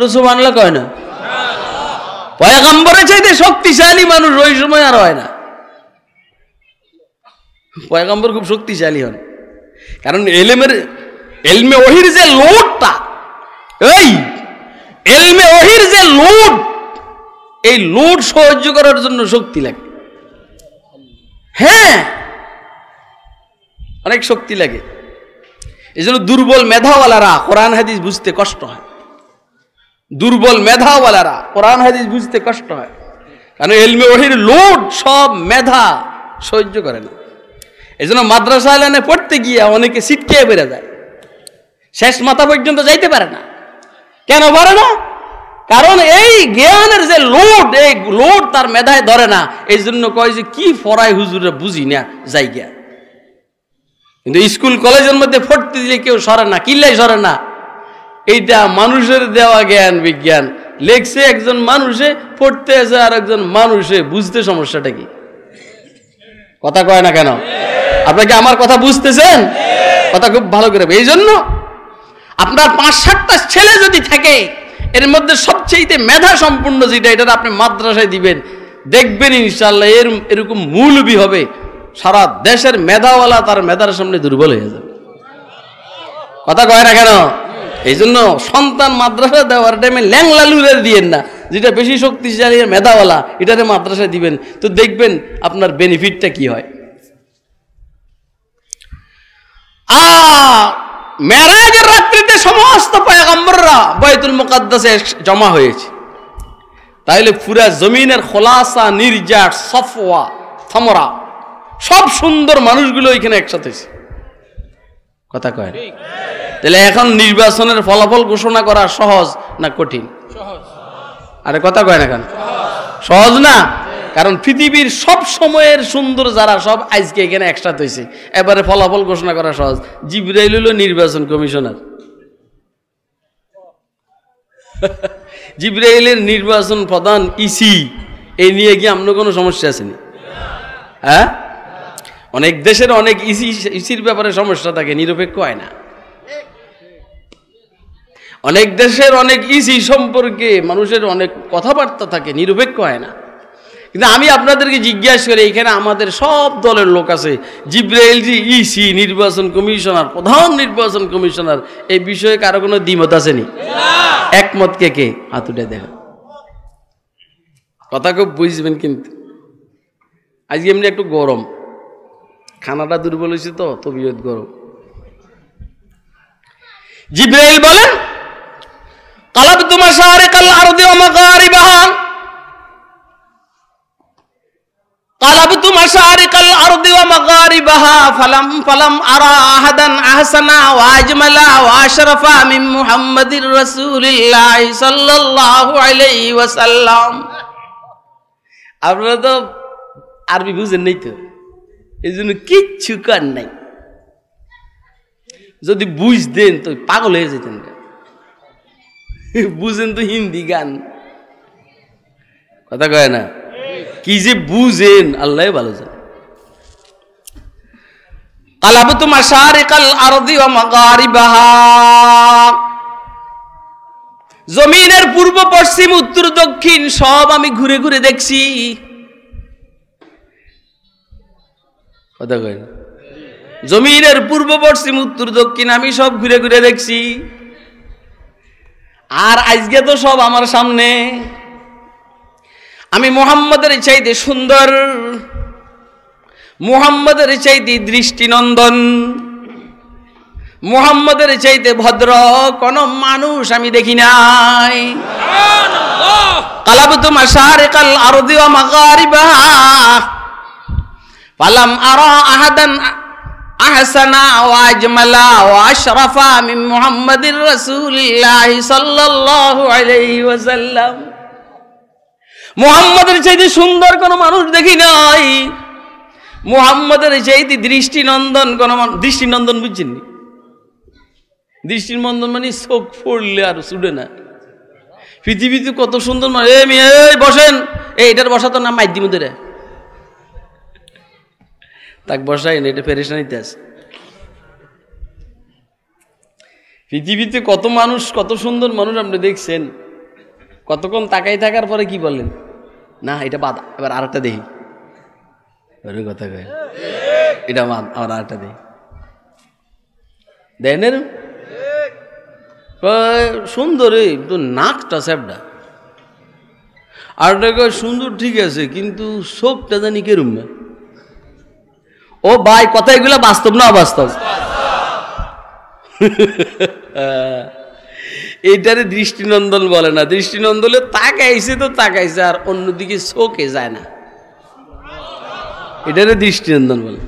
Speaker 1: রসুম আনলা কয় না পয়গাম্বরের চাইতে শক্তিশালী মানুষ ওই সময় আর হয় না পয়গাম্বর খুব শক্তিশালী হন কারণ এলেমের এলমে ওহির যে লোডটা এই এলমে ওহির যে লোড এই লোড সহ্য করার জন্য শক্তি লাগে হ্যাঁ অনেক শক্তি লাগে এই জন্য দুর্বল মেধাওয়ালারা কোরআন হাদিস বুঝতে কষ্ট হয় দুর্বল মেধাওয়ালারা কোরআন হাদিস বুঝতে কষ্ট হয় কারণ এলমে ওহির লোড সব মেধা সহ্য করে না এই জন্য মাদ্রাসা লাইনে পড়তে গিয়ে অনেকে সিটকে বেড়ে যায় শেষ মাথা পর্যন্ত যাইতে পারে না কেন পারে না কারণ এই জ্ঞানের যে লোড এই লোড তার মেধায় ধরে না এই জন্য কয় যে কি ফরাই হুজুরে বুঝি না জায়গা কিন্তু স্কুল কলেজের মধ্যে ফটতে দিলে কেউ সরে না কিল্লাই সরে না এইটা মানুষের দেওয়া জ্ঞান বিজ্ঞান লেখছে একজন মানুষে ফটতে আছে আর একজন মানুষে বুঝতে সমস্যাটা কি কথা কয় না কেন আপনাকে আমার কথা বুঝতেছেন কথা খুব ভালো করে এই জন্য আপনার পাঁচ সাতটা ছেলে যদি থাকে এর মধ্যে সবচেয়ে মেধা সম্পূর্ণ যেটা এটা আপনি মাদ্রাসায় দিবেন দেখবেন ইনশাল্লাহ এর এরকম মূলবি হবে সারা দেশের মেধাওয়ালা তার মেধার সামনে দুর্বল হয়ে যাবে কথা কয় না কেন এই জন্য সন্তান মাদ্রাসা দেওয়ার টাইমে ল্যাংলা লুরের দিয়েন না যেটা বেশি শক্তিশালী মেধাওয়ালা এটাতে মাদ্রাসা দিবেন তো দেখবেন আপনার বেনিফিটটা কি হয় মেরাজের রাত্রিতে সমস্ত পায়গম্বররা বৈতুল মুকাদ্দাসে জমা হয়েছে তাইলে পুরা জমিনের খোলাসা নির্যাস সফওয়া থমরা সব সুন্দর মানুষগুলো এখানে একসাথে কথা কয় তাহলে এখন নির্বাচনের ফলাফল ঘোষণা করা সহজ না কঠিন আরে কথা কয় না এখন সহজ না কারণ পৃথিবীর সব সময়ের সুন্দর যারা সব আজকে এখানে একসাথে হয়েছে এবারে ফলাফল ঘোষণা করা সহজ জিব্রাইল হলো নির্বাচন কমিশনার জিব্রাইলের নির্বাচন প্রধান ইসি এই নিয়ে গিয়ে আপনার কোনো সমস্যা আসেনি হ্যাঁ অনেক দেশের অনেক ইসি ইসির ব্যাপারে সমস্যা থাকে নিরপেক্ষ হয় না অনেক দেশের অনেক ইসি সম্পর্কে মানুষের অনেক কথাবার্তা থাকে নিরপেক্ষ হয় না কিন্তু আমি আপনাদেরকে জিজ্ঞাসা করি এখানে আমাদের সব দলের লোক আছে জিব্রাইল জি ইসি নির্বাচন কমিশনার প্রধান নির্বাচন কমিশনার এই বিষয়ে কারো কোনো দ্বিমত আসেনি একমত কে কে হাতুটা দেখ কথা খুব বুঝবেন কিন্তু আজকে এমনি একটু গরম খানাটা দুর্বল হয়েছে তো তবিয়ত গরম জিব্রাইল বলেন কালাব তোমার শহরে কাল আর অমাকারি বাহান কালাব তোমার শহরে কাল আরদি অমাকারি বাহা ফালাম ফালাম আরা আহাদান আহসানা ওয়াজমালা ওয়াশরাফা মিন মুহাম্মাদির রাসূলিল্লাহ সাল্লাল্লাহু আলাইহি ওয়াসাল্লাম আপনারা তো আরবি বুঝেন নাই তো এই জন্য কিচ্ছু কার নাই যদি বুঝতেন দেন তো পাগল হয়ে যেতেন বুঝেন তো হিন্দি গান কথা কয় না কি যে বুঝেন আল্লাহ ভালো যান কালাবু মাসারিকাল আরদি ও মাগারিবাহা জমিনের পূর্ব পশ্চিম উত্তর দক্ষিণ সব আমি ঘুরে ঘুরে দেখছি কথা কেন জমিনের পূর্ব পশ্চিম উত্তর দক্ষিণ আমি সব ঘুরে ঘুরে দেখছি আর আজকে তো সব আমার সামনে আমি মোহাম্মদের চাইতে সুন্দর মুহাম্মদের চাইতে দৃষ্টিনন্দন মুহাম্মদের চাইতে ভদ্র কোন মানুষ আমি দেখি নাই কালাবতু মাসারিকাল আরদিয়া মাগারিবা পালাম আর আহাদান আহসানা ওয়াজমালা ওয়াশরাফা মিন মুহাম্মাদির রাসূলিল্লাহ সাল্লাল্লাহু আলাইহি ওয়াসাল্লাম মোহাম্মদের চাইতে সুন্দর কোনো মানুষ দেখি নাই মুহাম্মাদের চাইতে দৃষ্টিনন্দন কোনো দৃষ্টিনন্দন বুঝছেন দৃষ্টিনন্দন মানে চোখ পড়লে আর ছুটে না পৃথিবীতে কত সুন্দর মানুষ এই বসেন এইটার বসা তো না মাধ্যমে ধরে তাক বসাই না এটা পেরেশানিতে আছে পৃথিবীতে কত মানুষ কত সুন্দর মানুষ আপনি দেখছেন কতক্ষণ তাকাই থাকার পরে কি বলেন না এটা বাদ এবার আরেকটা দেখি কথা কয় এটা বাদ আবার আরেকটা দেখি দেয় না সুন্দর তো নাকটা স্যাপটা আর সুন্দর ঠিক আছে কিন্তু সবটা জানি কেরম না ও ভাই কথা এগুলো বাস্তব না অবাস্তব এইটারে দৃষ্টিনন্দন বলে না দৃষ্টিনন্দনে তাকাইছে তো তাকাইছে আর অন্যদিকে শোকে যায় না এটারে দৃষ্টিনন্দন বলে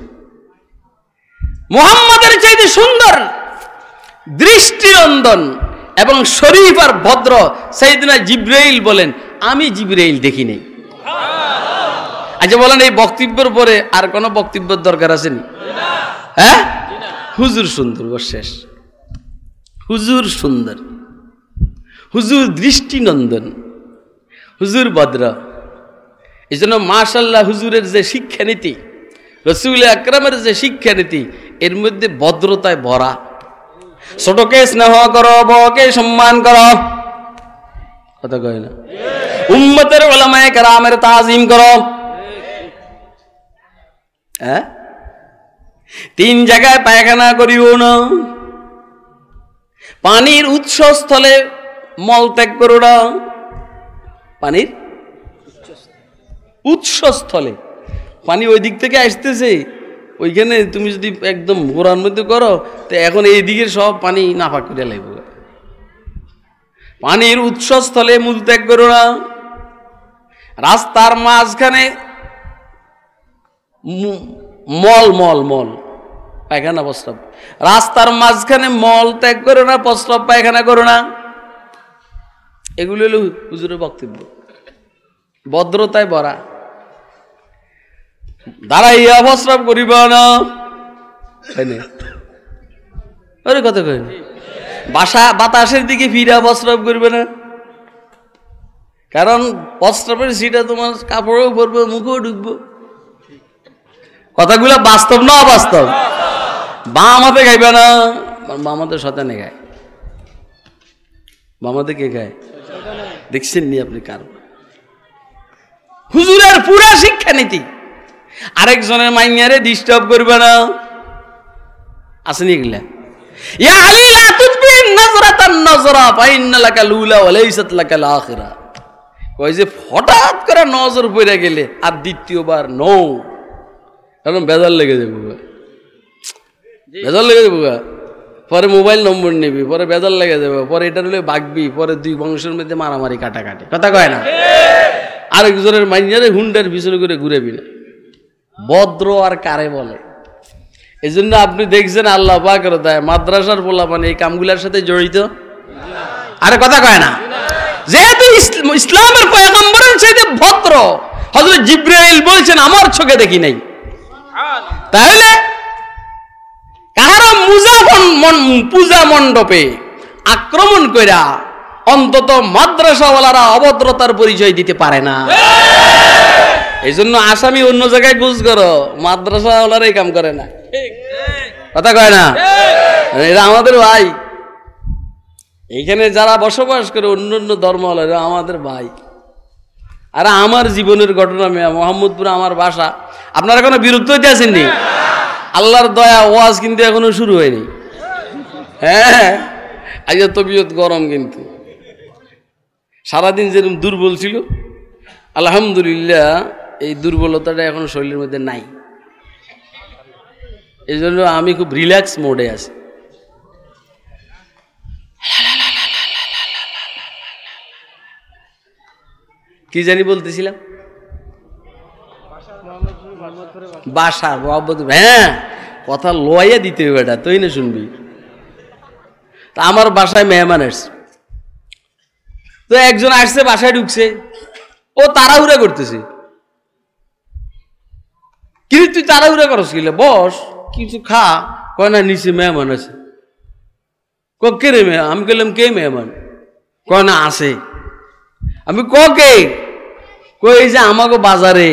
Speaker 1: মোহাম্মদের চাইতে সুন্দর দৃষ্টিনন্দন এবং শরীফ আর ভদ্র সেইদিনা জিব্রাইল বলেন আমি জিব্রাইল দেখি আচ্ছা বলেন এই বক্তব্যের পরে আর কোনো বক্তব্যের দরকার আছে নি হ্যাঁ হুজুর সুন্দর শেষ হুজুর সুন্দর হুজুর দৃষ্টিনন্দন হুজুর বদ্র এই জন্য মাশাল্লাহ হুজুরের যে শিক্ষানীতি রসুল আকরামের যে শিক্ষানীতি এর মধ্যে ভদ্রতায় ভরা ছোটকে স্নেহ করো বকে সম্মান করো কথা কয় না উম্মতের ওলামায় কারামের তাজিম করো হ্যাঁ তিন জায়গায় পায়খানা করিব না পানির উৎসস্থলে মল ত্যাগ করো না পানির উৎসস্থলে পানি ওই দিক থেকে আসতেছে ওইখানে তুমি যদি একদম ঘোরার মধ্যে করো তো এখন এই দিকের সব পানি নাফাক করে লাগবে পানির উৎসস্থলে মূল ত্যাগ করো না রাস্তার মাঝখানে মল মল মল পায়খানা প্রস্রাব রাস্তার মাঝখানে মল ত্যাগ করো না প্রস্রাব পায়খানা করো না এগুলি হলো হুজুরের বক্তব্য ভদ্রতায় ভরা দাঁড়াইয়া প্রস্রাব করিব না ওরে কথা কেন বাসা বাতাসের দিকে ফিরা প্রস্রাব করবে না কারণ প্রস্রাবের সিটা তোমার কাপড়েও পরবে মুখেও ঢুকবো কথাগুলো বাস্তব না অবাস্তব বা হাতে খাইবে না বাম হাতে শতানে খায় বা হাতে কে খায় দেখছেন নি আপনি কার হুজুরের পুরা শিক্ষানীতি আরেকজনের মাইয়ারে ডিস্টার্ব করবে না আসেনি এগুলা লুলা কয় যে হঠাৎ করে নজর পড়ে গেলে আর দ্বিতীয়বার নৌ কারণ বেজার লেগে যাবে বেজার লেগে যাবো পরে মোবাইল নম্বর নিবি পরে বেজার লেগে যাবে পরে এটা হলে বাগবি পরে দুই বংশের মধ্যে মারামারি কাটাকাটি কথা কয় না আরেকজনের মাইনারে হুন্ডার পিছনে করে ঘুরেবি না ভদ্র আর কারে বলে এই জন্য আপনি দেখছেন আল্লাহ পাকের দেয় মাদ্রাসার বলা মানে এই কামগুলার সাথে জড়িত আরে কথা কয় না যেহেতু ইসলামের পয়গম্বরের সাথে ভদ্র হজরত জিব্রাইল বলছেন আমার চোখে দেখি নাই তাহলে কারো মুজা পূজা মণ্ডপে আক্রমণ কইরা অন্তত মাদ্রাসাওয়ালারা অভদ্রতার পরিচয় দিতে পারে না এই জন্য আসামি অন্য জায়গায় ঘুষ করো মাদ্রাসাওয়ালারাই কাম করে না কথা কয় না মানে এটা আমাদের ভাই এখানে যারা বসবাস করে অন্য অন্য ধর্মওয়ালারা আমাদের ভাই আর আমার জীবনের ঘটনা মেয়া মোহাম্মদপুর আমার বাসা আপনারা কোনো বিরক্ত হইতে আসেননি আল্লাহর দয়া ওয়াজ কিন্তু এখনো শুরু হয়নি হ্যাঁ আজকে তবিয়ত গরম কিন্তু সারাদিন যেরকম দুর্বল ছিল আলহামদুলিল্লাহ এই দুর্বলতাটা এখন শরীরের মধ্যে নাই এই জন্য আমি খুব রিল্যাক্স মোডে আছি কি জানি বলতেছিলাম বাসা মহব্বত হ্যাঁ কথা লোয়াইয়া দিতে হবে এটা তুই না শুনবি তা আমার বাসায় মেহমান আসছে তো একজন আসছে বাসায় ঢুকছে ও তাড়াহুড়া করতেছে কিন্তু তুই তাড়াহুড়া করস কিলে বস কিছু খা কয় না নিচে মেহমান আছে কে রে মেহমান আমি বললাম কে মেহমান কয় না আসে আমি ক কে কই যে আমাকে বাজারে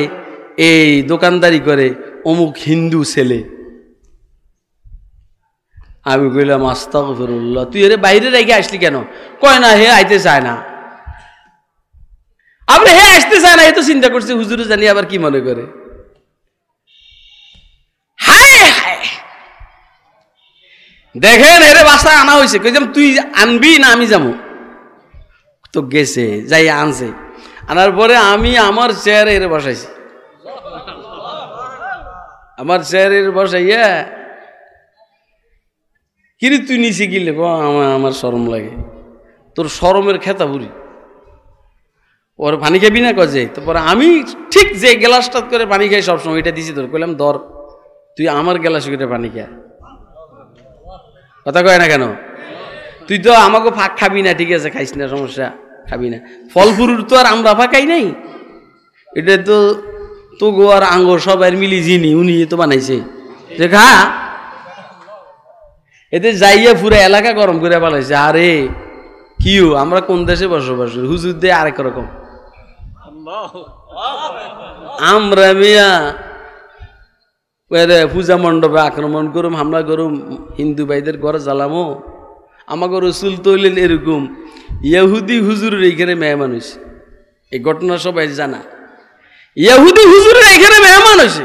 Speaker 1: এই দোকানদারি করে অমুক হিন্দু ছেলে আমি কইলাম আস্তাক তুই এর বাইরে রেখে আসলি কেন কয় না হে আইতে চায় না আপনি হে আসতে চায় না এ তো চিন্তা করছি হুজুরে জানি আবার কি মনে করে দেখেন এর বাসায় আনা হয়েছে কইলাম তুই আনবি না আমি যাবো তো গেছে যাই আনছে আনার পরে আমি আমার চেয়ারে এর বসাইছি আমার চেয়ারে এর বসাইয়া কিরে তুই নিচে গেলে আমার আমার সরম লাগে তোর সরমের খেতা বুড়ি ওর পানি খাবি না কজে তারপরে আমি ঠিক যে গ্লাসটা করে পানি খাই সবসময় এটা দিছি তোর কইলাম দর তুই আমার গ্লাস করে পানি খা কথা কয় না কেন তুই তো আমাকে ফাঁক খাবি না ঠিক আছে খাইস না সমস্যা খাবি না ফল ফুরুর তো আর আমরা ফাঁকাই নাই এটা তো তো গোয়ার আঙ্গর সবাই মিলি জিনি উনি তো বানাইছে যে খা এতে যাইয়া ফুরা এলাকা গরম করে পালাইছে আরে কিও আমরা কোন দেশে বসবাস করি হুজুর দিয়ে আরেক রকম আমরা মিয়া পূজা মণ্ডপে আক্রমণ করুম হামলা করুম হিন্দু ভাইদের ঘরে জ্বালামো আমাকে রসুল তৈলেন এরকম ইয়াহুদি হুজুরের এইখানে মেহমান হয়েছে এই ঘটনা সবাই জানা ইয়াহুদি হুজুরের এখানে মেহমান হয়েছে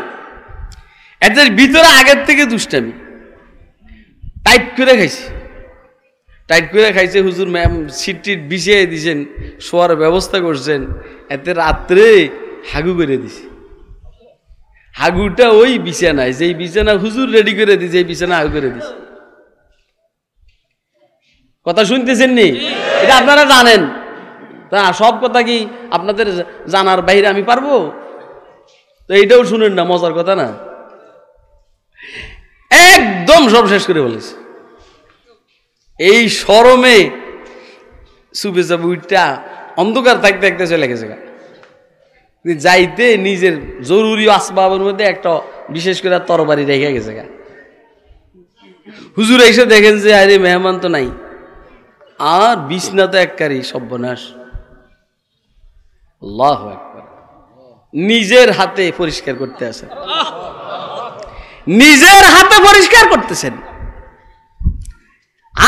Speaker 1: এদের ভিতরে আগের থেকে দুষ্টামি টাইট করে খাইছি টাইট করে খাইছে হুজুর ম্যাম সিট টিট বিছিয়ে দিয়েছেন শোয়ার ব্যবস্থা করছেন এতে রাত্রে হাগু করে দিছে হাগুটা ওই বিছানায় যেই বিছানা হুজুর রেডি করে দিছে এই বিছানা হাগু করে দিছে কথা শুনতেছেন নি এটা আপনারা জানেন তা সব কথা কি আপনাদের জানার বাইরে আমি পারবো তো এইটাও শুনেন না মজার কথা না একদম সব শেষ করে বলেছে এই সরমে সুপে চাপে উইটটা অন্ধকার থাকতে থাকতে চলে গেছে যাইতে নিজের জরুরি আসবাবের মধ্যে একটা বিশেষ করে তরবারি রেখে গেছে গা হুজুর এসে দেখেন যে আরে মেহমান তো নাই আর বিছনা ত্যাগকারী সর্বনাশ আল্লাহ নিজের হাতে পরিষ্কার করতে আসেন নিজের হাতে পরিষ্কার করতেছেন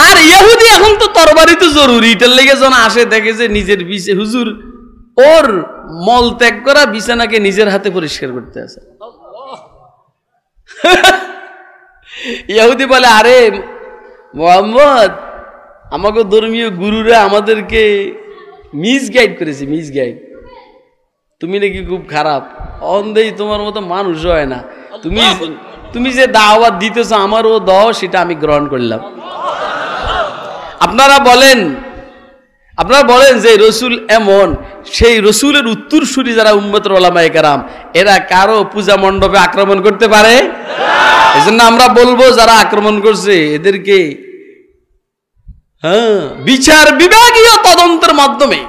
Speaker 1: আর ইহুদি এখন তো তরবারি তো জরুরি এটার লেগে যখন আসে দেখে যে নিজের বিষে হুজুর ওর মল ত্যাগ করা বিছানাকে নিজের হাতে পরিষ্কার করতে আসে ইহুদি বলে আরে মোহাম্মদ আমাকে ধর্মীয় গুরুরা আমাদেরকে মিস গাইড করেছে গাইড তুমি নাকি খুব খারাপ অন্ধেই তোমার মতো মানুষ হয় না তুমি তুমি যে দাওয়াত দিতেছ আমারও দাও সেটা আমি গ্রহণ করলাম আপনারা বলেন আপনারা বলেন যে রসুল এমন সেই রসুলের উত্তরসূরি যারা উম্মতের ওলামায় এরা কারো পূজা মণ্ডপে আক্রমণ করতে পারে এজন্য আমরা বলবো যারা আক্রমণ করছে এদেরকে হ্যাঁ বিচার বিভাগীয় তদন্তের মাধ্যমে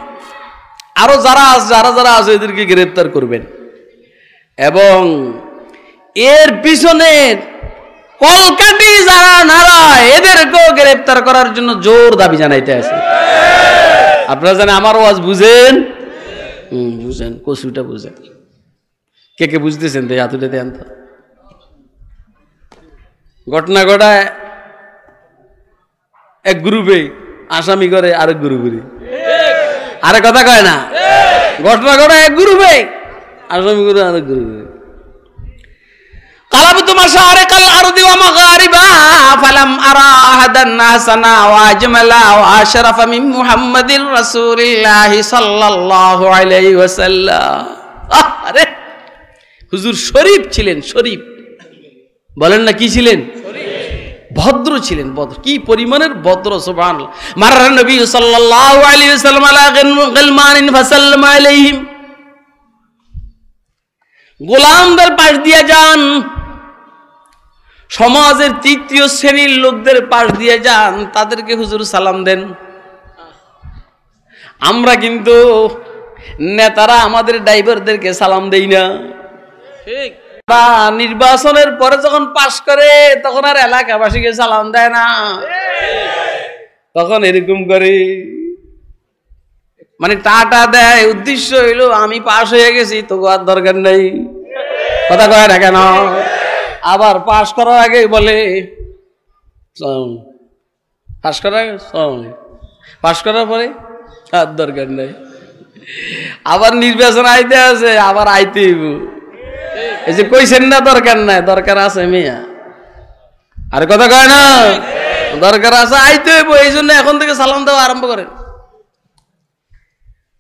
Speaker 1: আরো যারা আছে যারা যারা আছে এদেরকে গ্রেপ্তার করবেন এবং এর পিছনে কলকাটি যারা নারা এদেরকেও গ্রেপ্তার করার জন্য জোর দাবি জানাইতে আছে আপনারা জানেন আমার ওয়াজ বুঝেন হুম বুঝেন কসুটা বুঝেন কে কে বুঝতেছেন তো হাতুটে দেন ঘটনা ঘটায় এক গ্রুপে আসামি করে আরেক গ্রুপে আরে কথা কয় না ঘটনা ঘটে এক গ্রুপে আসামি করে আরেক গ্রুপে قلبت مشارق الأرض ومغاربها فلم أرى أحدا أحسنا وأجملا وأشرف من محمد رسول الله صلى الله عليه وسلم আরে হুজুর শরীফ ছিলেন শরীফ বলেন না কি ছিলেন ভদ্র ছিলেন ভদ্র কি পরিমাণের ভদ্র সুবান মারার নবী সাল্লাল্লাহু আলাইহি ওয়াসাল্লাম আলা ফাসাল্লাম আলাইহিম গোলামদের পাশ দিয়ে যান সমাজের তৃতীয় শ্রেণীর লোকদের পাশ দিয়ে যান তাদেরকে হুজুর সালাম দেন আমরা কিন্তু নেতারা আমাদের ড্রাইভারদেরকে সালাম দেই না ঠিক তা নির্বাচনের পরে যখন পাশ করে তখন আর এলাকাবাসীকে সালাম দেয় না তখন এরকম করে মানে টাটা দেয় উদ্দেশ্য হইলো আমি পাশ হয়ে গেছি তোকে আর দরকার নেই কথা কয় না কেন আবার পাশ করার আগে বলে পাশ করার পাশ করার পরে আর দরকার নেই আবার নির্বাচন আইতে আছে আবার আইতে এই যে কইছেন না দরকার নাই দরকার আছে মিয়া আর কথা কয় না দরকার আছে আইতে হইব এই জন্য এখন থেকে সালাম দেওয়া আরম্ভ করেন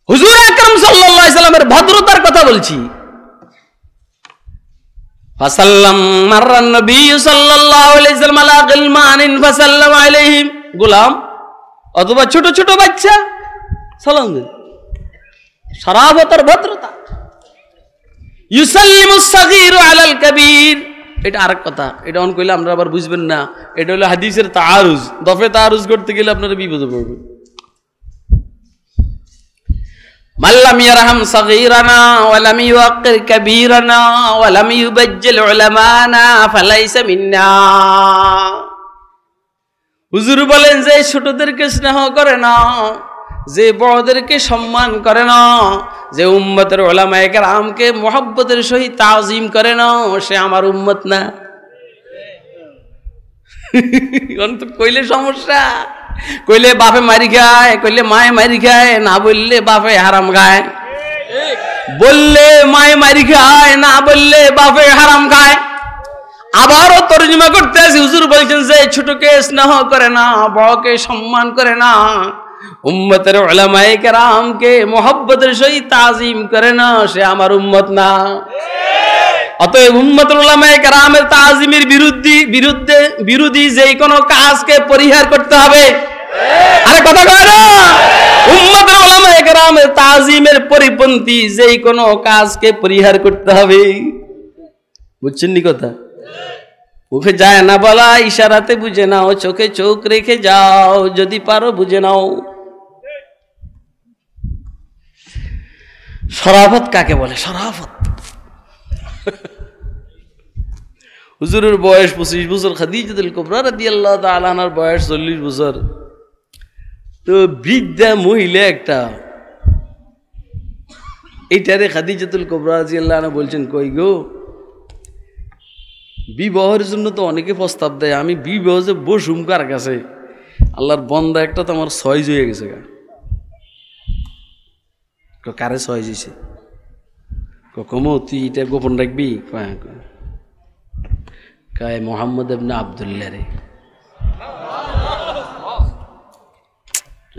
Speaker 1: হুজুর আকরম সাল্লাল্লাহু আলাইহি সাল্লামের ভদ্রতার কথা বলছি ফাসাল্লাম মাররান নবী সাল্লাল্লাহু আলাইহি সাল্লাম আলা গিলমানিন ফাসাল্লাম আলাইহিম গোলাম অথবা ছোট ছোট বাচ্চা সালাম দিন সারা ভদ্রতা আলাল কবির এটা আরেক কথা এটা অন করলে আমরা আবার বুঝবেন না এটা হলো হাদিসের তারুজ দফে তারুজ করতে গেলে আপনারা বিপদে পড়বেন মাল্লাম ইয়ারহাম সাগীরানা ওয়া লাম ইউআক্কির কাবীরানা ওয়া লাম ইউবাজ্জিল উলামানা ফালাইসা মিন্না হুজুর বলেন যে ছোটদেরকে স্নেহ করে না যে বড়দেরকে সম্মান করে না যে উম্মতের ওলামায় আমকে মোহাব্বতের সহিত তাজিম করে না সে আমার উম্মত না কইলে সমস্যা কইলে বাপে মারি খায় কইলে মায়ে মারি খায় না বললে বাপে হারাম খায় বললে মায়ে মারি খায় না বললে বাপে হারাম খায় আবারও তর্জমা করতে হুজুর বলছেন যে ছোটকে স্নেহ করে না বড়কে সম্মান করে না উম্মতের ওলামায় কেরামকে মোহাব্বতের সহিত তাজিম করে না সে আমার উম্মত না অতএব উম্মতুল ওলামায় কেরামের তাজিমের বিরুদ্ধে বিরুদ্ধে বিরোধী যে কোনো কাজকে পরিহার করতে হবে আরে কথা কয় না উম্মতের ওলামায় কেরামের তাজিমের পরিপন্থী যেই কোনো কাজকে পরিহার করতে হবে বুঝছেন নি কথা মুখে যায় না বলা ইশারাতে বুঝে নাও চোখে চোখ রেখে যাও যদি পারো বুঝে নাও সরাফত কাকে বলে সরাফত হুজুরের বয়স পঁচিশ বছর খাদিজুল কুবরা রাদি আল্লাহ তালানার বয়স চল্লিশ বছর তো বৃদ্ধা মহিলা একটা এইটারে খাদিজাতুল কুবরা রাজি আল্লাহ বলছেন কই গো বিবাহের জন্য তো অনেকে প্রস্তাব দেয় আমি বিবাহ যে বসুম কার কাছে আল্লাহর বন্দা একটা তো আমার সহজ হয়ে গেছে গা কারে সহজ হয়েছে কমো তুই এটা গোপন রাখবি কায় মোহাম্মদ এবনা আবদুল্লা রে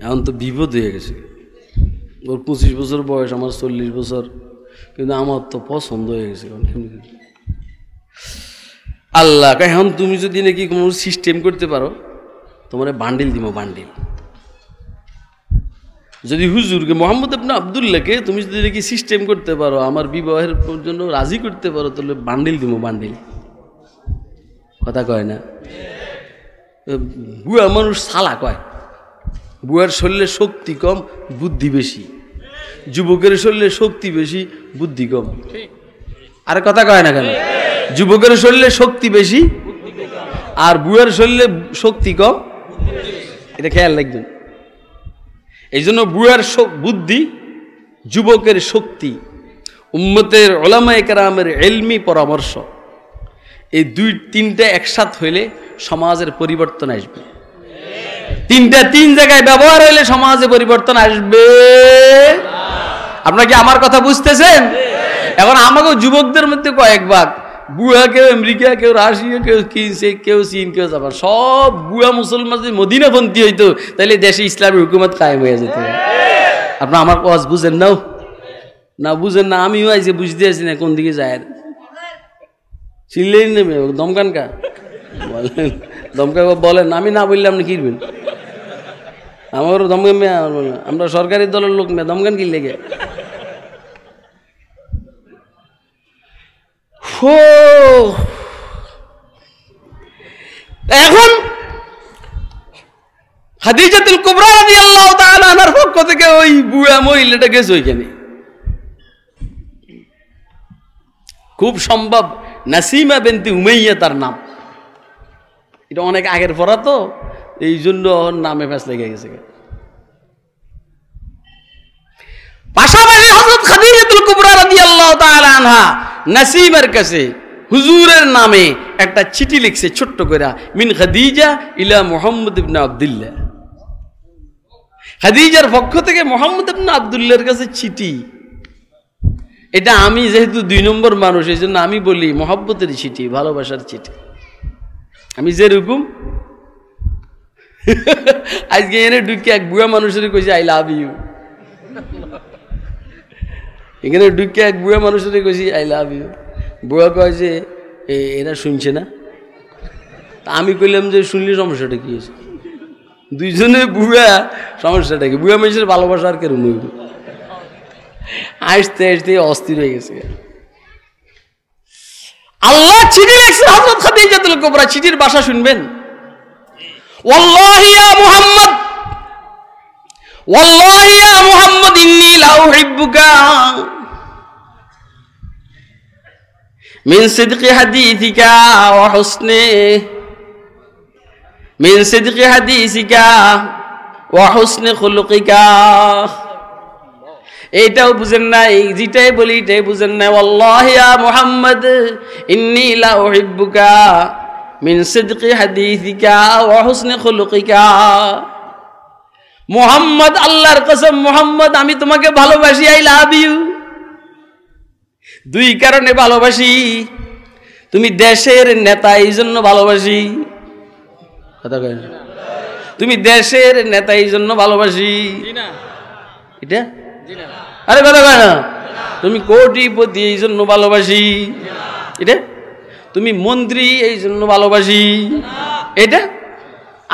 Speaker 1: এখন তো বিপদ হয়ে গেছে ওর পঁচিশ বছর বয়স আমার চল্লিশ বছর কিন্তু আমার তো পছন্দ হয়ে গেছে আল্লাহ এখন হ্যাঁ, তুমি যদি নাকি কোনো সিস্টেম করতে পারো তোমার বান্ডিল দিব বান্ডিল যদি হুজুরকে মোহাম্মদ আপনি আবদুল্লাহকে তুমি যদি নাকি সিস্টেম করতে পারো আমার বিবাহের জন্য রাজি করতে পারো তাহলে বান্ডিল দিব বান্ডিল কথা কয় না বুয়া মানুষ সালা কয় বুয়ার শরীরে শক্তি কম বুদ্ধি বেশি যুবকের শরীরে শক্তি বেশি বুদ্ধি কম আর কথা কয় না কেন যুবকের শরীরে শক্তি বেশি আর বুয়ের শরীরে শক্তি কম এটা খেয়াল রাখবেন এই জন্য বুয়ার বুদ্ধি যুবকের শক্তি উম্মতের ওলামা একরামের এলমি পরামর্শ এই দুই তিনটা একসাথ হইলে সমাজের পরিবর্তন আসবে তিনটা তিন জায়গায় ব্যবহার হইলে সমাজে পরিবর্তন আসবে আপনার কি আমার কথা বুঝতেছেন এখন আমাকে যুবকদের মধ্যে কয়েক ভাগ বুয়া কেউ আমেরিকা কেউ রাশিয়া কেউ কেউ চীন কেউ জাপান সব বুয়া মুসলমান যদি মদিনাপন্থী হইতো তাহলে দেশে ইসলামের হুকুমত কায়ে হয়ে যেত আপনার আমার কাজ বুঝেন নাও না বুঝেন না আমিও আইছি বুঝতে আছি না কোন দিকে যায় চিল্লেই নেবে দমকানকা বলেন দমকা বলেন আমি না বললে আপনি কিনবেন আমারও দমকান মেয়ে আমরা সরকারি দলের লোক মেয়ে দমকান কিনলে গিয়ে এখন হাদিজাতুল কুবরা রাদি আল্লাহ তালার পক্ষ থেকে ওই বুয়া মহিলাটা গেছে ওইখানে খুব সম্ভব নাসিমা বেনতি উমেইয়া তার নাম এটা অনেক আগের পড়া তো এই জন্য নামে ফ্যাস লেগে গেছে পাশাপাশি হজরত খাদিজাতুল কুবরা রাজি আল্লাহ আনহা নাসিমের কাছে হুজুরের নামে একটা চিঠি লিখছে ছোট্ট করে মিন খাদিজা ইলা মোহাম্মদ ইবনা আবদুল্লা খাদিজার পক্ষ থেকে মোহাম্মদ ইবনা আবদুল্লাহর কাছে চিঠি এটা আমি যেহেতু দুই নম্বর মানুষ এই জন্য আমি বলি মহাব্বতের চিঠি ভালোবাসার চিঠি আমি যেরকম আজকে এনে ঢুকে এক বুড়া মানুষের কইছে আই লাভ ইউ এখানে ঢুকে এক বুড়া মানুষের কেছি আই লাভ ইউ বুড়া কয় যে এরা শুনছে না তা আমি কইলাম যে শুনলে সমস্যাটা কি হয়েছে দুইজনে বুড়া সমস্যাটা কি বুড়া মানুষের ভালোবাসা আর কেন হইব আসতে আসতে অস্থির হয়ে গেছে আল্লাহ চিঠি লিখছে হজরত খাদিজাতুল কুবরা চিঠির ভাষা শুনবেন ওয়াল্লাহি ইয়া মুহাম্মদ والله يا محمد إني لا أحبك من صدق حديثك وحسن من صدق حديثك وحسن خلقك এটাও বুঝেন নাই জিটাই বলি এটাই বুঝেন নাই والله يا محمد اني لا احبك من صدق حديثك وحسن خلقك মোহাম্মদ আল্লাহর কসম মোহাম্মদ আমি তোমাকে ভালোবাসি আই লাভ ইউ দুই কারণে ভালোবাসি তুমি দেশের নেতা এই জন্য ভালোবাসি কথা তুমি দেশের নেতা এই জন্য ভালোবাসি এটা আরে কথা কয় না তুমি কোটিপতি এই জন্য ভালোবাসি এটা তুমি মন্ত্রী এই জন্য ভালোবাসি এটা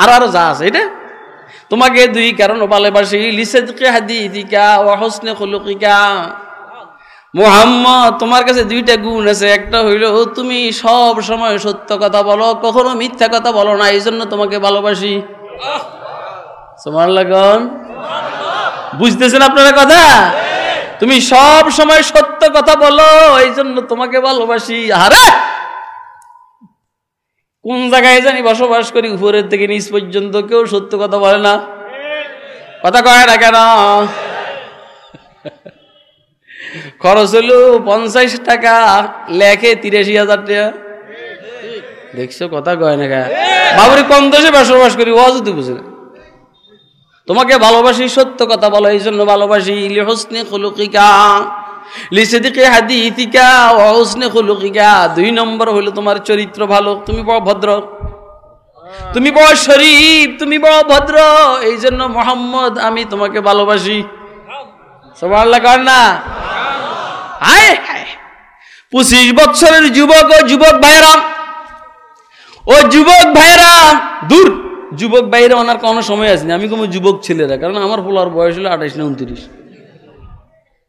Speaker 1: আর আরো যা আছে এটা তোমাকে দুই কারণ ভালোবাসি লিসেদকে ও মোহাম্মদ তোমার কাছে দুইটা গুণ আছে একটা হইল তুমি সব সময় সত্য কথা বলো কখনো মিথ্যা কথা বলো না এই জন্য তোমাকে ভালোবাসি তোমার লাগন বুঝতেছেন আপনারা কথা তুমি সব সময় সত্য কথা বলো এই জন্য তোমাকে ভালোবাসি আরে কোন জায়গায় জানি বসবাস করি উপরের থেকে নিচ পর্যন্ত কেউ সত্য কথা বলে না কথা কয় না কেন খরচ হলো পঞ্চাশ টাকা লেখে তিরাশি হাজার টাকা দেখছো কথা কয় না কেন বাবুরি কম দেশে বসবাস করি ও যদি বুঝে না তোমাকে ভালোবাসি সত্য কথা বলো এই জন্য ভালোবাসি হোসনে খুলুকিকা লিসেদিকে হাদিকা অহসনে খুলুকিকা দুই নম্বর হলো তোমার চরিত্র ভালো তুমি বড় ভদ্র তুমি বড় শরীফ তুমি বড় ভদ্র এই জন্য মোহাম্মদ আমি তোমাকে ভালোবাসি সবার কর না হায় পঁচিশ বৎসরের যুবক ও যুবক ভাইরা ও যুবক ভাইরা দূর যুবক ভাইরা ওনার কোনো সময় আসেনি আমি কোনো যুবক ছেলেরা কারণ আমার পোলার বয়স হলো আঠাইশ না উনত্রিশ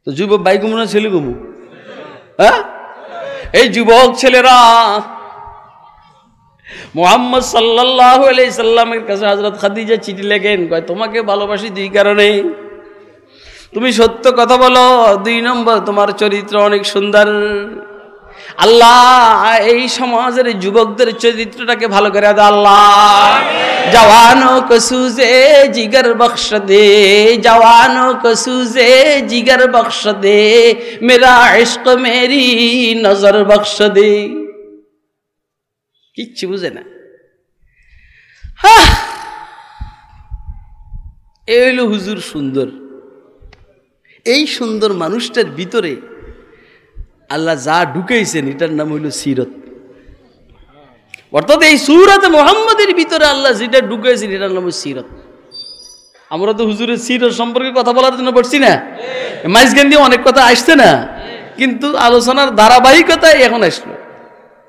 Speaker 1: তো যুবক ভাই গুমো না ছেলে ঘুমু হ্যাঁ এই যুবক ছেলেরা মোহাম্মদ সাল্লাহ সাল্লামের কাছে হাজরত খাদিজা চিঠি লেখেন কয় তোমাকে ভালোবাসি দুই কারণে তুমি সত্য কথা বলো দুই নম্বর তোমার চরিত্র অনেক সুন্দর আল্লাহ এই সমাজের যুবকদের চরিত্রটাকে ভালো করে দাও আল্লাহ জওয়ানো কসুজে জিগর বখশ দে জওয়ানো কসুজে জিগর বখশ দে মেরা ইশক মেরি নজর বখশ দে কিচ্ছু বুঝে না এই হইল হুজুর সুন্দর এই সুন্দর মানুষটার ভিতরে আল্লাহ যা ঢুকেছেন এটার নাম হইল সিরত অর্থাৎ এই সুরত মোহাম্মদের ভিতরে আল্লাহ যেটা ঢুকেছেন এটার নাম সিরত আমরা তো হুজুরের সিরত সম্পর্কে কথা বলার জন্য পড়ছি না মাইজগান দিয়ে অনেক কথা আসছে না কিন্তু আলোচনার ধারাবাহিকতা এখন আসলো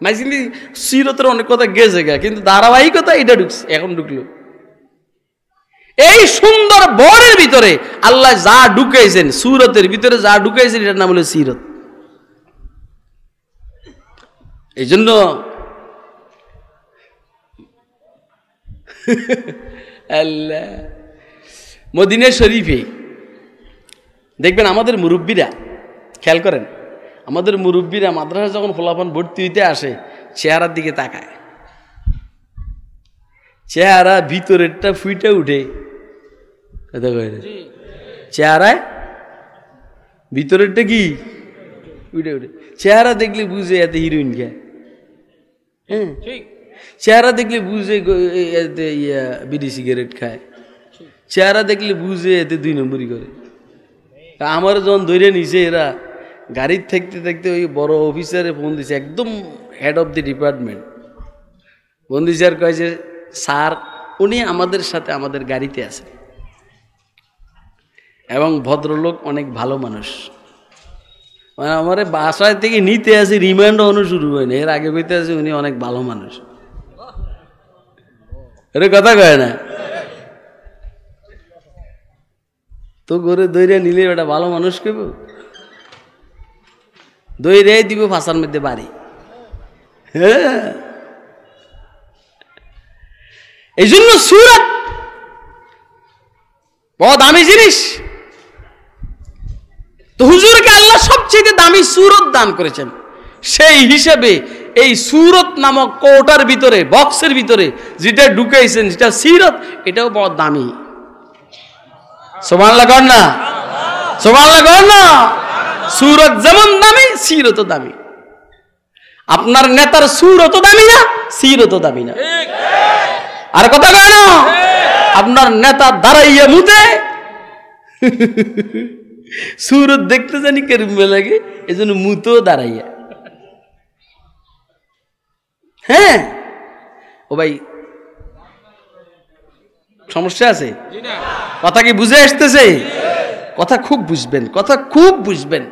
Speaker 1: মাইজগান দিয়ে সিরতের অনেক কথা গেছে গা কিন্তু ধারাবাহিকতা এটা ঢুকছে এখন ঢুকলো এই সুন্দর বরের ভিতরে আল্লাহ যা ঢুকেছেন সুরতের ভিতরে যা ঢুকেছেন এটার নাম হলো সিরত এই জন্য মদিনে শরীফে দেখবেন আমাদের মুরব্বীরা খেয়াল করেন আমাদের মুরব্বীরা মাদ্রাসা যখন ফলাফল ভর্তি হইতে আসে চেহারার দিকে তাকায় চেহারা ভিতরেরটা ফুইটে উঠে কথা চেহারায় ভিতরেরটা কি উঠে উঠে চেহারা দেখলে বুঝে এত হিরোইন খেয়ে হ্যাঁ চেহারা দেখলে বুঝে এতে ইয়া বিড়ি সিগারেট খায় চেহারা দেখলে বুঝে এতে দুই নম্বরই করে আমার যখন ধরে নিছে এরা গাড়ির থাকতে থাকতে ওই বড় অফিসারে ফোন দিছে একদম head of the department phone দিছে আর কয় যে স্যার উনি আমাদের সাথে আমাদের গাড়িতে আছে এবং ভদ্রলোক অনেক ভালো মানুষ মানে আমার বাসায় থেকে নিতে আসি রিমান্ড অনু শুরু হয়নি এর আগে পেতে আসি উনি অনেক ভালো মানুষ এটা কথা কয় না তো গরে দইরে নিলে ওটা ভালো মানুষ কেব দৈরে দিব ফাঁসার মধ্যে বাড়ি হ্যাঁ এই জন্য সুরাত বহ দামি জিনিস তো হুজুরকে আল্লাহ সবচেয়ে দামি সুরত দান করেছেন সেই হিসেবে এই সুরত নামক কোটার ভিতরে বক্সের ভিতরে যেটা ঢুকাইছেন যেটা সিরত এটাও বড় দামি সোমাল্লা কর না
Speaker 2: সোমাল্লা কর না
Speaker 1: সুরত যেমন দামি সিরত দামি আপনার নেতার সুরত দামি না সিরত দামি না আর কথা কয় না আপনার নেতা দাঁড়াইয়া মুতে সুরত দেখতে জানি কেরম্বে লাগে এই জন্য মুতো দাঁড়াইয়া হ্যাঁ ও ভাই সমস্যা আছে কথা কি বুঝে আসতেছে কথা খুব বুঝবেন কথা খুব বুঝবেন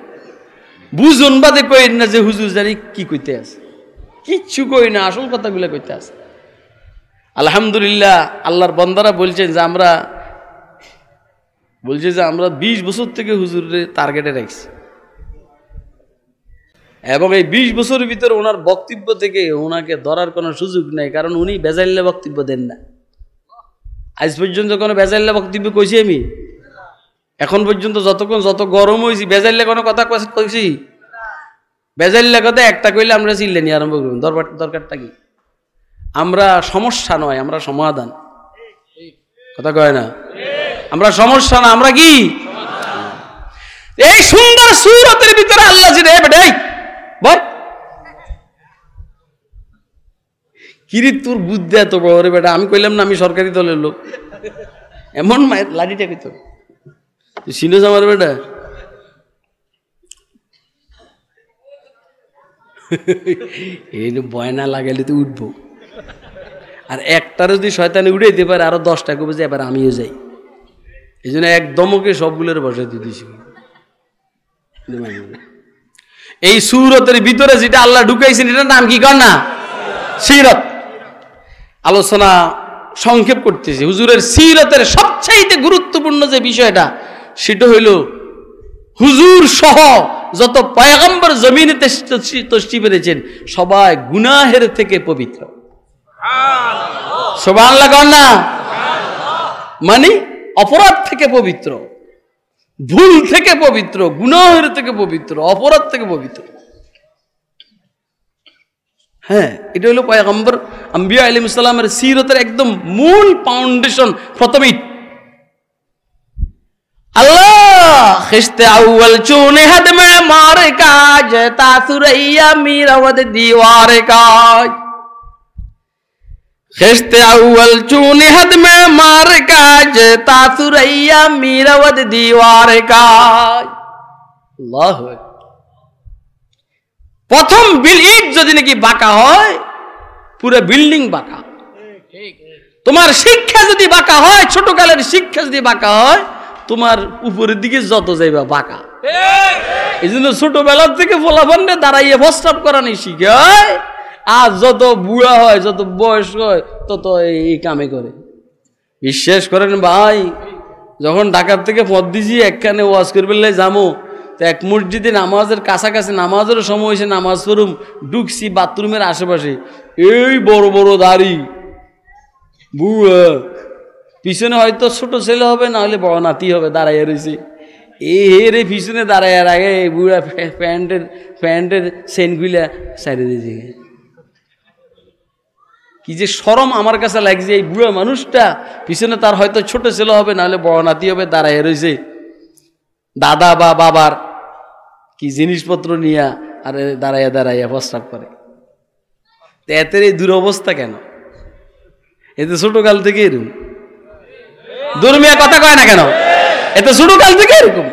Speaker 1: বুঝুন বাদে কইন না যে হুজুর জানি কি কইতে আছে কিচ্ছু কই না আসল কথাগুলো কইতে আছে আলহামদুলিল্লাহ আল্লাহর বন্দারা বলছেন যে আমরা বলছে যে আমরা ২০ বছর থেকে হুজুরের টার্গেটে রাখছি এবং এই ২০ বছরের ভিতরে ওনার বক্তব্য থেকে ওনাকে ধরার কোনো সুযোগ নেই কারণ উনি বেজাইল্লা বক্তব্য দেন না আজ পর্যন্ত কোনো বেজাইল্লা বক্তব্য কইছি আমি এখন পর্যন্ত যতক্ষণ যত গরম হয়েছি বেজাইল্লা কোনো কথা কইছি বেজাইল্লা কথা একটা কইলে আমরা চিল্লে নিয়ে আরম্ভ করবেন দরকার দরকারটা কি আমরা সমস্যা নয় আমরা সমাধান কথা কয় না আমরা সমস্যা না আমরা কি এই সুন্দর সুরতের ভিতরে আল্লাহ জিরে বেটাই বল কিরি তোর বুদ্ধি এত বড় রে বেটা আমি কইলাম না আমি সরকারি দলের লোক এমন মায়ের লাঠিটা ভিতর তুই আমার বেটা এই বয়না লাগালে তো উঠবো আর একটা যদি শয়তানে উড়ে দিতে পারে আরো দশটা কবে যে এবার আমিও যাই এই জন্য একদমকে সবগুলোর বসাইতে দিছি এই সুরতের ভিতরে যেটা আল্লাহ ঢুকাইছেন এটার নাম কি কর না সিরত আলোচনা সংক্ষেপ করতেছি হুজুরের সিরতের সবচাইতে গুরুত্বপূর্ণ যে বিষয়টা সেটা হইল হুজুর সহ যত পয়গম্বর জমিনে তষ্টি পেরেছেন সবাই গুনাহের থেকে পবিত্র সবাই আল্লাহ কর না মানে অপরাধ থেকে পবিত্র ভুল থেকে পবিত্র গুণাহের থেকে পবিত্র অপরাধ থেকে পবিত্র হ্যাঁ এটা হলো পয়গম্বর আম্বিয়া আলিম ইসলামের সিরতের একদম মূল ফাউন্ডেশন প্রথম আল্লাহ খিস্তে আউয়াল চুনে হাত মার মিরাওয়াদ দিওয়ার কাজ খেস্তে আউয়াল চুনি হাত মে মার কাজ তাসুরাইয়া মিরাওয়াত দিওয়ার কাজ আল্লাহু প্রথম বিল ইট যদি নাকি বাঁকা হয় পুরো বিল্ডিং বাঁকা তোমার শিক্ষা যদি বাঁকা হয় ছোটকালের শিক্ষা যদি বাঁকা হয় তোমার উপরের দিকে যত যাইবা বাঁকা এই জন্য ছোটবেলার থেকে ফলাফান্ডে দাঁড়াইয়ে প্রস্তাব করানি শিখায় আর যত বুড়া হয় যত বয়স হয় তত এই কামে করে বিশ্বাস করেন ভাই যখন ঢাকার থেকে পদ্মিজি একখানে ওয়াজ করবেলে যামো তো এক মসজিদে নামাজের কাছাকাছি নামাজেরও সময় হয়েছে নামাজ পড়ুম ঢুকছি বাথরুমের আশেপাশে এই বড় বড় দাড়ি বুড়া পিছনে হয়তো ছোট ছেলে হবে না হলে বড় নাতি হবে দাঁড়াইয়া রয়েছে এই হেরে পিছনে দাঁড়াইয়ার আগে বুড়া প্যান্টের প্যান্টের সেনগুলা সাইডে দিয়েছে কি যে সরম আমার কাছে লাগছে এই বুড়া মানুষটা পিছনে তার হয়তো ছোট ছেলে হবে নাহলে বড় নাতি হবে দাঁড়ায় রয়েছে দাদা বা বাবার কি জিনিসপত্র নিয়া আর দাঁড়াইয়া দাঁড়াইয়া প্রস্তাব করে এতের এই দুরবস্থা কেন এতে ছোটকাল থেকে এরকম দুর্মিয়া কথা কয় না কেন এতে কাল থেকে এরকম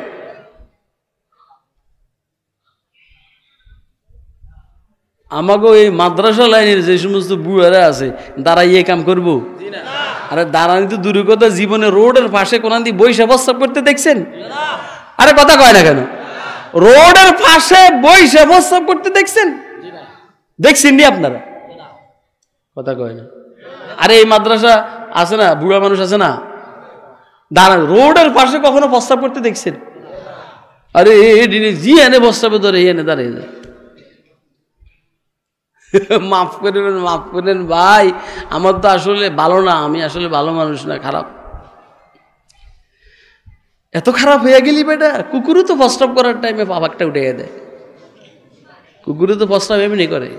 Speaker 1: আমাকেও এই মাদ্রাসা লাইনের যে সমস্ত বুড়ারা আছে দাঁড়াই এ কাম করবো আরে দাঁড়ানি তো দূরের কথা জীবনে রোডের পাশে কোন দিয়ে বৈশা প্রস্তাব করতে দেখছেন আরে কথা কয় না কেন রোডের পাশে বৈশা প্রস্তাব করতে দেখছেন দেখছেন নি আপনারা কথা কয় না আরে এই মাদ্রাসা আছে না বুড়া মানুষ আছে না দাঁড়ান রোডের পাশে কখনো প্রস্তাব করতে দেখছেন আরে জি এনে প্রস্তাবে ধরে এনে দাঁড়িয়ে যায় মাফ করবেন মাফ করেন ভাই আমার তো আসলে ভালো না আমি আসলে ভালো মানুষ না খারাপ এত খারাপ হয়ে গেলি বেটা কুকুরও তো প্রস্তাব করার টাইমে পাবাকটা উঠে দেয় কুকুরও তো প্রস্তাব এমনি করে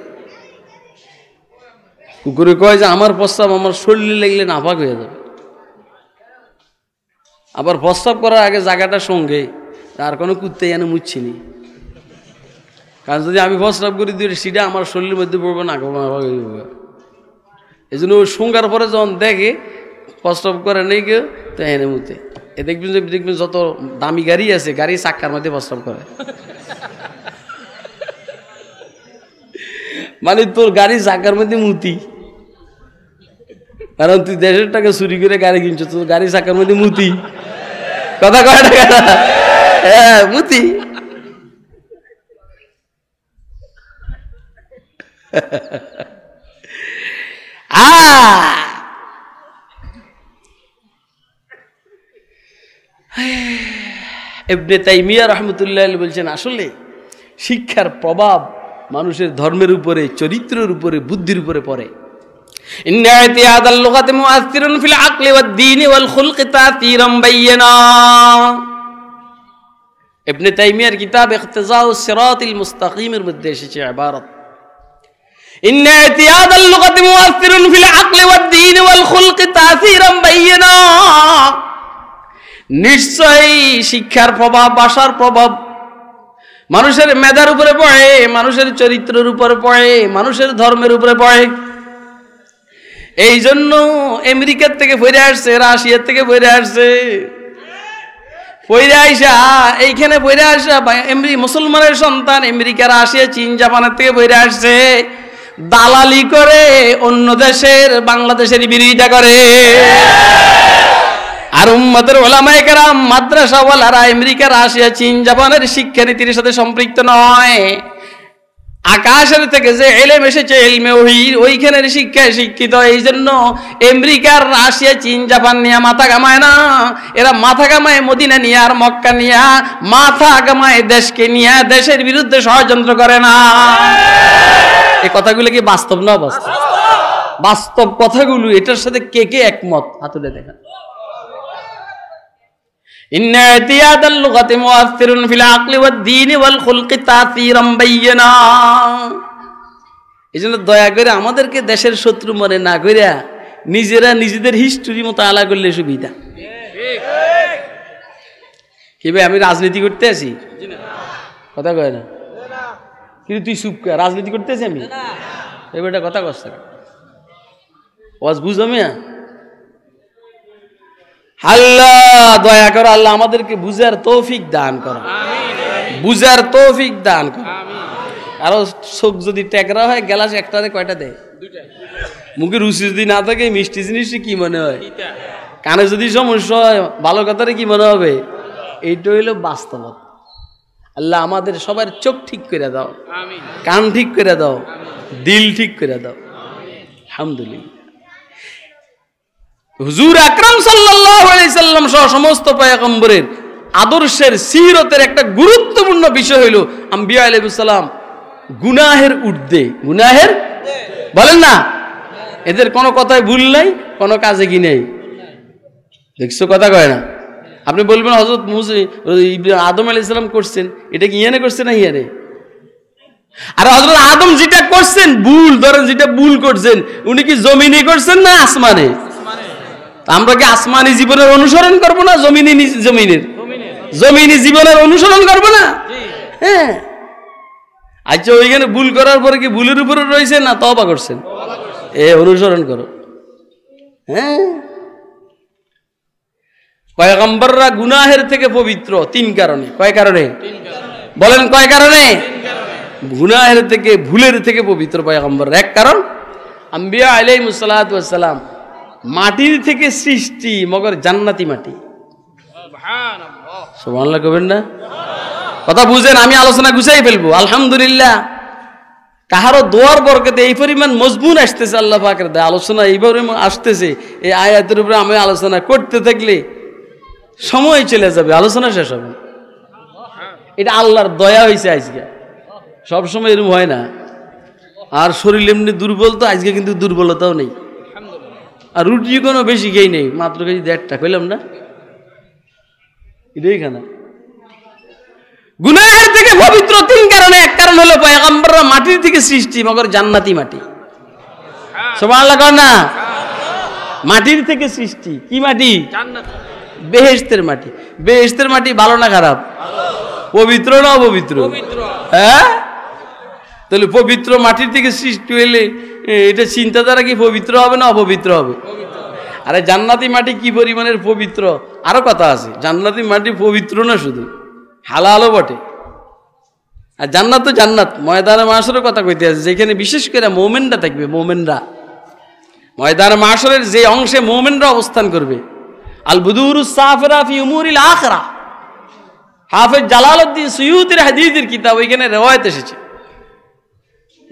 Speaker 1: কুকুরে কয় যে আমার প্রস্তাব আমার শরীরে লাগলে নাফাক হয়ে যাবে আবার প্রস্তাব করার আগে জায়গাটা সঙ্গে আর কোনো কুত্তে যেন মুচ্ছিনি কারণ যদি আমি প্রস্রাব করি দিই সেটা আমার শরীরের মধ্যে পড়বে না এই জন্য ওই পরে যখন দেখে প্রস্রাব করে নেই কেউ তো এনে মুতে এ দেখবেন যে দেখবেন যত দামি গাড়ি আছে গাড়ি চাক্কার মধ্যে প্রস্রাব করে মানে তোর গাড়ি চাকার মধ্যে মুতি কারণ তুই দেশের টাকা চুরি করে গাড়ি কিনছো তোর গাড়ি চাকার মধ্যে মুতি কথা কয় হ্যাঁ মুতি আ এবনে ah! তাইমিয়া রহমতুল্লাহ বলছেন আসলে শিক্ষার প্রভাব মানুষের ধর্মের উপরে চরিত্রের উপরে বুদ্ধির উপরে পড়ে ইবনে তাইমিয়ার মুস্তাকিমের মধ্যে এসেছে ইবারত ان اعتياد اللغه مؤثر في العقل والدين والخلق تاثيرا بينا নিশ্চয়ই শিক্ষার প্রভাব ভাষার প্রভাব মানুষের মেধার উপরে পড়ে মানুষের চরিত্রের উপরে পড়ে মানুষের ধর্মের উপরে পড়ে এই জন্য আমেরিকার থেকে ফিরে আসছে রাশিয়ার থেকে ফিরে আসছে ফইরা আইসা এইখানে ফইরা আসা মুসলমানের সন্তান আমেরিকা রাশিয়া চীন জাপানের থেকে ফইরা আসছে দালালি করে অন্য দেশের বাংলাদেশের বিরোধিতা করে আর উম্মতের ওলামায় কেরাম মাদ্রাসাওয়ালারা আমেরিকা রাশিয়া চীন জাপানের শিক্ষানীতির সাথে সম্পৃক্ত নয় আকাশের থেকে যে এলেম এসেছে এলমে ওহির ওইখানের শিক্ষায় শিক্ষিত এই জন্য আমেরিকার রাশিয়া চীন জাপান নিয়ে মাথা গামায় না এরা মাথা গামায় মদিনা নিয়ে আর মক্কা নিয়ে মাথা গামায় দেশকে নিয়ে দেশের বিরুদ্ধে ষড়যন্ত্র করে না এই কথাগুলো কি বাস্তব না বাস্তব বাস্তব কথাগুলো এটার সাথে কে কে একমত হাতুলে দেখা إن اعتياد اللغة مؤثر في العقل والدين والخلق تأثيرا بينا এই জন্য দয়া করে আমাদেরকে দেশের শত্রু মনে না করিয়া নিজেরা নিজেদের হিস্টরি মতো আলা করলে সুবিধা কি ভাই আমি রাজনীতি করতে আছি কথা কয় না কিন্তু তুই চুপ রাজনীতি করতেছি আমি এবারটা কথা কস ওয়াজ আমি আল্লাহ দয়া করো আল্লাহ আমাদেরকে বুঝার তৌফিক দান করো বুঝার তৌফিক দান করো আরো চোখ যদি ট্যাকরা হয় গেলাস একটা একটারে কয়টা দেয় মুখে রুচি যদি না থাকে মিষ্টি জিনিস কি মনে হয় কানে যদি সমস্যা হয় ভালো কথাটা কি মনে হবে এইটা হইলো বাস্তবতা আল্লাহ আমাদের সবার চোখ ঠিক করে দাও কান ঠিক করে দাও দিল ঠিক করে দাও আলহামদুলিল্লাহ হুজুর আকরাম সাল্লাম সহ সমস্ত পয়াকম্বরের আদর্শের সিরতের একটা গুরুত্বপূর্ণ বিষয় হইল আম্বিয়া আলাইসাল্লাম গুনাহের উর্ধে গুনাহের বলেন না এদের কোনো কথায় ভুল নাই কোনো কাজে কি নেই দেখছো কথা কয় না আপনি বলবেন হজরত আদম আলি ইসলাম করছেন এটা কি ইয়ানে করছে না ইয়ানে আর হজরত আদম যেটা করছেন ভুল ধরেন যেটা ভুল করছেন উনি কি জমিনে করছেন না আসমানে আমরা কি আসমানি জীবনের অনুসরণ করব না জমিনে জমিনের জমিনি জীবনের অনুসরণ করব না হ্যাঁ আচ্ছা ওইখানে ভুল করার পরে কি ভুলের উপরে রয়েছে না তবা করছেন এ অনুসরণ করো হ্যাঁ পয়গম্বররা গুনাহের থেকে পবিত্র তিন কারণে কয় কারণে বলেন কয় কারণে গুনাহের থেকে ভুলের থেকে পবিত্র পয়গম্বর এক কারণ আম্বিয়া আলাই মুসালাতাম মাটির থেকে সৃষ্টি মগর জান্নাতি মাটি সোমান্লা কবেন না কথা বুঝেন আমি আলোচনা গুছাই ফেলবো আলহামদুলিল্লাহ কাহারও দোয়ার বরকেতে এই পরিমাণ মজবুন আসতেছে আল্লাহ পাকের আলোচনা এইভাবে আসতেছে এই আয়াতের উপরে আমি আলোচনা করতে থাকলে সময় চলে যাবে আলোচনা শেষ হবে এটা আল্লাহর দয়া হয়েছে আজকে সবসময় এরকম হয় না আর শরীর এমনি দুর্বল তো আজকে কিন্তু দুর্বলতাও নেই আর রুটি কোনো বেশি গেই নেই মাত্র কেজি দেড়টা কইলাম না এটাই খানা গুনাহের থেকে পবিত্র তিন কারণে এক কারণ হলো মাটির থেকে সৃষ্টি মগর জান্নাতি মাটি সবাই আল্লাহ না মাটির থেকে সৃষ্টি কি মাটি জান্নাত বেহেস্তের মাটি বেহেস্তের মাটি ভালো না খারাপ পবিত্র না অপবিত্র হ্যাঁ তাহলে পবিত্র মাটির থেকে সৃষ্টি হইলে এটা চিন্তাধারা কি পবিত্র হবে না অপবিত্র হবে আরে জান্নাতি মাটি কি পরিমাণের পবিত্র আরো কথা আছে জান্নাতি মাটি পবিত্র না শুধু হালালও বটে আর জান্নাত তো জান্নাত ময়দান মাসরের কথা কইতে আছে যেখানে বিশেষ করে মোমেনরা থাকবে মোমেনরা ময়দান মাসরের যে অংশে মোমেনরা অবস্থান করবে আলবুদুরুসাফরাফিমুরিল আখরা হাফেজ জালালউদ্দিন সৈয়দের হাদিসের কিতাব ওইখানে রেওয়ায়ত এসেছে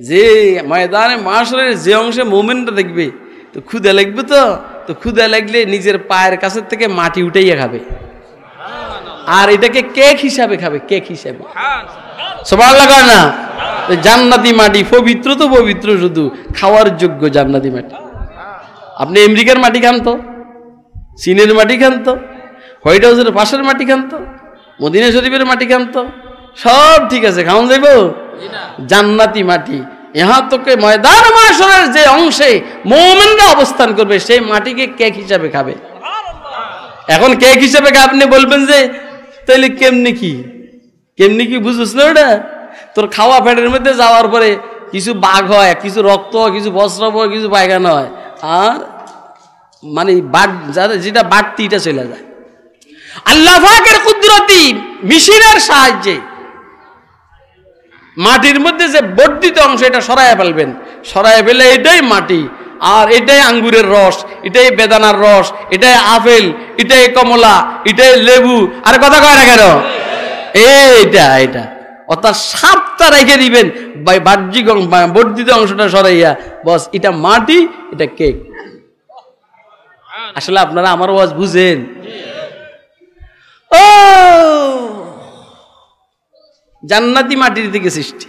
Speaker 1: যে ময়দানে মাসরের যে অংশে মোমেন্টটা দেখবে তো ক্ষুদা লাগবে তো তো ক্ষুদা লাগলে নিজের পায়ের কাছে থেকে মাটি উঠাইয়া খাবে আর এটাকে কেক হিসাবে খাবে কেক হিসাবে সবার লাগার না জান্নাতি মাটি পবিত্র তো পবিত্র শুধু খাওয়ার যোগ্য জান্নাতি মাটি আপনি আমেরিকার মাটি খান তো সিনের মাটি খান্ত হোয়াইট হাউসের পাশের মাটি খান্ত মদিনা শরীফের মাটি খান্ত সব ঠিক আছে খাওয়ান যাইব জান্নাতি মাটি ইহা তোকে ময়দান মাসরের যে অংশে মৌমেনরা অবস্থান করবে সেই মাটিকে কেক হিসাবে খাবে এখন কেক হিসাবে আপনি বলবেন যে তাইলে কেমনি কি কেমনি কি বুঝুস না ওটা তোর খাওয়া ফ্যাটের মধ্যে যাওয়ার পরে কিছু বাঘ হয় কিছু রক্ত হয় কিছু বস্ত্র হয় কিছু পায়খানা হয় আর মানে যেটা বাড়তি এটা চলে যায় আল্লাহ ফাকের কুদরতি মিশিনের সাহায্যে মাটির মধ্যে যে বর্ধিত অংশ এটা সরাইয়া ফেলবেন সরাই ফেলে এটাই মাটি আর এটাই আঙ্গুরের রস এটাই বেদানার রস এটাই আপেল এটাই কমলা এটাই লেবু আর কথা কয় না কেন এইটা এটা অর্থাৎ সাপটা রেখে দিবেন বাহ্যিক বর্ধিত অংশটা সরাইয়া বস এটা মাটি এটা কেক আসলে আপনারা আমার ওয়াজ বুঝেন ও জান্নাতি মাটির দিকে সৃষ্টি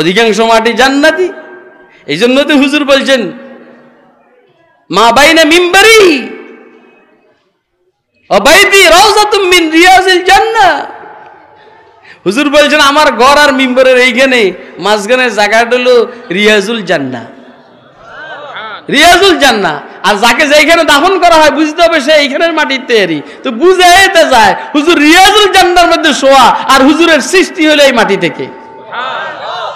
Speaker 1: অধিকাংশ মাটি জান্নাতি এই জন্য তো হুজুর বলছেন মা বাইনা মিম্বারি অবাইদি রওজা রিয়াজিল হুজুর বলছেন আমার ঘর আর মিম্বরের এইখানে মাঝখানে জায়গাটা হলো রিয়াজুল জান্না রিয়াজুল জান্না আর যাকে যেখানে দাফন করা হয় বুঝতে হবে সে এইখানের মাটির তৈরি তো বুঝে যায় হুজুর রিয়াজুল জান্নার মধ্যে শোয়া আর হুজুরের সৃষ্টি হলো এই মাটি থেকে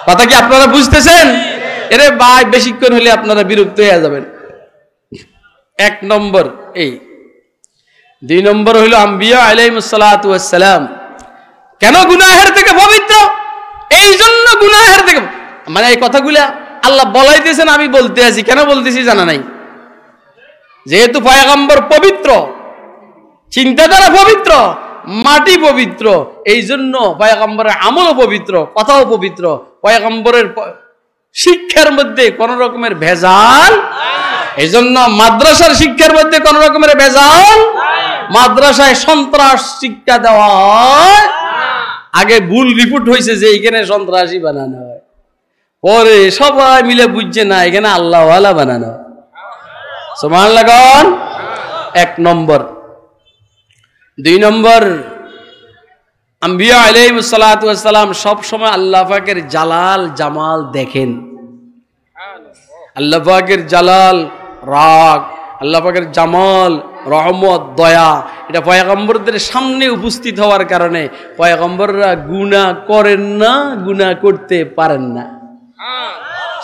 Speaker 1: কথা কি আপনারা বুঝতেছেন এরে ভাই বেশিক্ষণ হলে আপনারা বিরক্ত হয়ে যাবেন এক নম্বর এই দুই নম্বর হইল আম্বিয়া সালাম কেন গুনাহের থেকে পবিত্র এই জন্য গুনাহের থেকে মানে এই কথাগুলা আল্লাহ বলাইতেছেন আমি বলতে আছি কেন বলতেছি জানা নাই যেহেতু পয়গম্বর পবিত্র চিন্তাধারা পবিত্র মাটি পবিত্র এই জন্য পয়গম্বরের আমলও পবিত্র কথাও পবিত্র পয়গম্বরের শিক্ষার মধ্যে কোন রকমের ভেজাল এই জন্য মাদ্রাসার শিক্ষার মধ্যে কোন রকমের ভেজাল মাদ্রাসায় সন্ত্রাস শিক্ষা দেওয়া হয় আগে ভুল রিপোর্ট হয়েছে যে এখানে সন্ত্রাসী বানানো হয় পরে সবাই মিলে বুঝছে না এখানে আল্লাহওয়ালা বানানো হয় সমান লাগান এক নম্বর দুই নম্বর আম্বিয়া আলিম সালাতাম সবসময় আল্লাহাকের জালাল জামাল দেখেন আল্লাহাকের জালাল রাগ আল্লাহাকের জামাল রহমত দয়া এটা পয়াগম্বরদের সামনে উপস্থিত হওয়ার কারণে পয়াগম্বররা গুণা করেন না গুণা করতে পারেন না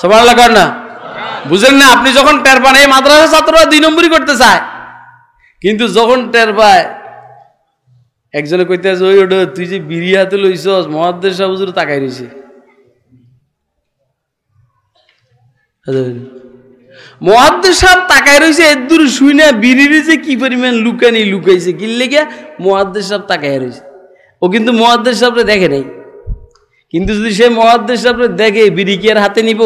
Speaker 1: সবার লাগান না বুঝেন না আপনি যখন টের পান এই মাদ্রাসা ছাত্ররা দুই নম্বরই করতে চায় কিন্তু যখন টের পায় একজনে কইতে আছে ওই ওটা তুই যে বিড়ি হাতে লইছস মহাদ্দের সাহ তাকাই রয়েছে আচ্ছা, আচ্ছা। মহাদ্দের সাহেব তাকায় রয়েছে এদুর শুই না যে কি পরিমাণ লুকানি লুকাইছে কিনলে গিয়া মহাদ্দের সাহেব তাকায় রয়েছে ও কিন্তু মহাদ্দের সাহেবরে দেখে নাই কিন্তু যদি সে মহাদ্দের সাহেবরে দেখে বিড়ি কি আর হাতে নিব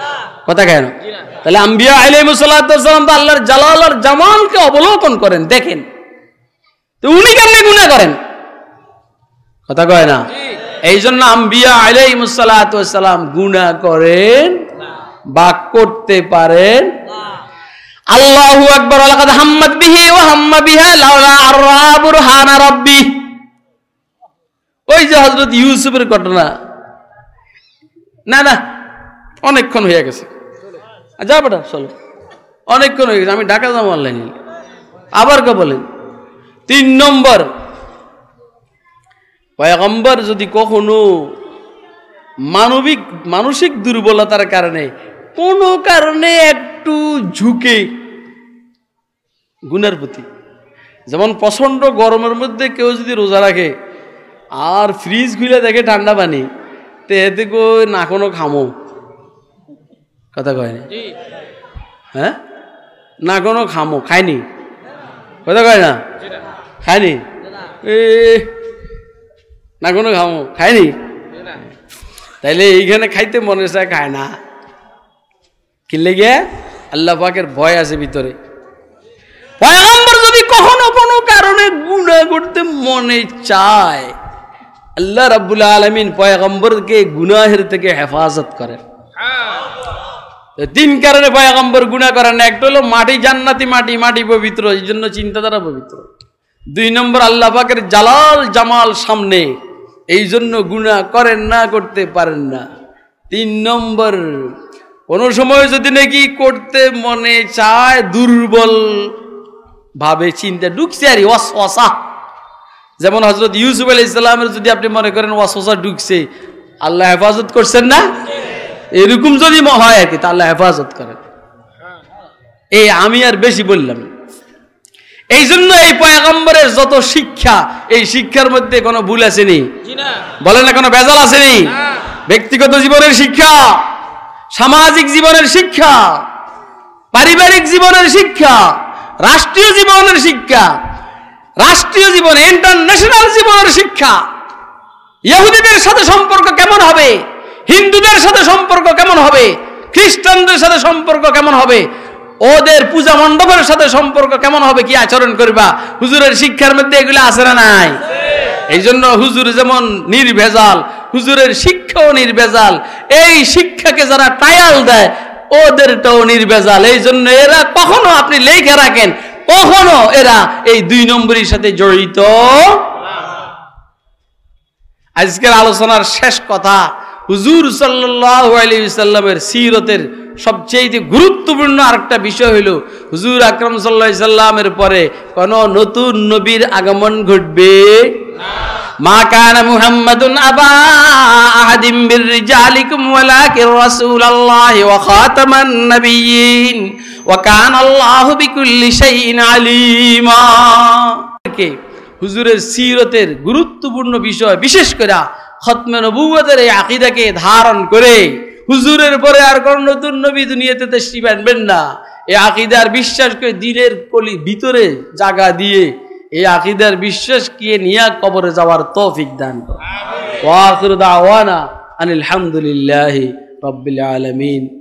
Speaker 1: না কথা কেন তাহলে আম্বিয়া আলিমুসাল্লাম তো আল্লাহর জালালার জামানকে অবলোকন করেন দেখেন তো উনি কেমনি গুণা করেন কথা কয় না এই জন্য আম্বিয়া আলিমুসাল্লাম গুণা করেন বা করতে পারেন
Speaker 2: আল্লাহু আকবর আলাকাদ
Speaker 1: হাম্মাদ বিহি ওয়া হাম্মা বিহা লাউলা আররাবুর হানা রাব্বি ওই যে হযরত ইউসুফের ঘটনা না না অনেকক্ষণ হয়ে গেছে যা বেটা চলো অনেকক্ষণ হয়ে গেছে আমি ঢাকা যাবো অনলাইনে আবার কে বলেন তিন নম্বর পয়গম্বর যদি কখনো মানবিক মানসিক দুর্বলতার কারণে কোনো কারণে একটু ঝুঁকে গুণের প্রতি যেমন প্রচণ্ড গরমের মধ্যে কেউ যদি রোজা রাখে আর ফ্রিজ খুলে দেখে ঠান্ডা পানি তো এতে কই না কোনো খামো কথা কয় না হ্যাঁ না কোনো খামো খায়নি কথা কয় না খায়নি না কোনো খামো খায়নি তাইলে এইখানে খাইতে মনে চায় খায় না কিনলে গিয়ে আল্লাহ পাকের ভয় আছে ভিতরে পয়গম্বর যদি কখনো কোনো কারণে গুণা করতে মনে চায় আল্লাহ রাবুল আলমিন পয়গম্বরকে গুনাহের থেকে হেফাজত করেন তিন কারণে পয়াগম্বর গুণা করেন একটা হলো মাটি জান্নাতি মাটি মাটি পবিত্র এই জন্য চিন্তাধারা পবিত্র দুই নম্বর আল্লাহ পাকের জালাল জামাল সামনে এই জন্য গুণা করেন না করতে পারেন না তিন নম্বর কোনো সময় যদি নাকি করতে মনে চায় দুর্বল ভাবে চিন্তা ঢুকছে আর ওয়াসা যেমন হজরত ইউসুফ আলাইসালামের ইসলামের যদি আপনি মনে করেন ওয়াসা ঢুকছে আল্লাহ হেফাজত করছেন না এরকম যদি হয় আর কি তাহলে হেফাজত করে এই আমি আর বেশি বললাম এই জন্য এই পয়াগম্বরের যত শিক্ষা এই শিক্ষার মধ্যে কোনো ভুল আসেনি বলে না কোনো বেজাল আসেনি ব্যক্তিগত জীবনের শিক্ষা সামাজিক জীবনের শিক্ষা পারিবারিক জীবনের শিক্ষা রাষ্ট্রীয় জীবনের শিক্ষা রাষ্ট্রীয় জীবনে ইন্টারন্যাশনাল জীবনের শিক্ষা ইহুদিদের সাথে সম্পর্ক কেমন হবে হিন্দুদের সাথে সম্পর্ক কেমন হবে খ্রিস্টানদের সাথে সম্পর্ক কেমন হবে ওদের পূজা মণ্ডপের সাথে সম্পর্ক কেমন হবে কি আচরণ করবা হুজুরের শিক্ষার মধ্যে এগুলো আছে না নাই এই জন্য হুজুর যেমন নির্ভেজাল হুজুরের শিক্ষাও নির্ভেজাল এই শিক্ষাকে যারা টায়াল দেয় ওদেরটাও নির্ভেজাল এই জন্য এরা কখনো আপনি লেখে রাখেন কখনো এরা এই দুই নম্বরের সাথে জড়িত আজকের আলোচনার শেষ কথা হুজুর সাল্লাহ সিরতের সবচেয়ে গুরুত্বপূর্ণ আরেকটা বিষয় হলো হুজুর আকরম সাল্লাহ সাল্লামের পরে কোন নতুন নবীর আগমন ঘটবে মা কান মুহাম্মাদুন আবা হুজুরের সিরতের গুরুত্বপূর্ণ বিষয় বিশেষ করে খতমে নবুয়তের এই আকিদাকে ধারণ করে হুজুরের পরে আর কোন নতুন নবী দুনিয়াতে তেষ্টি আনবেন না এই আকিদার বিশ্বাসকে দিনের কলি ভিতরে জাগা দিয়ে এই আকিদার বিশ্বাস কিয়ে নিয়া কবরে যাওয়ার তৌফিক দান করে ওয়াকির দাওয়ানা আনিল হামদুলিল্লাহ রব্বিল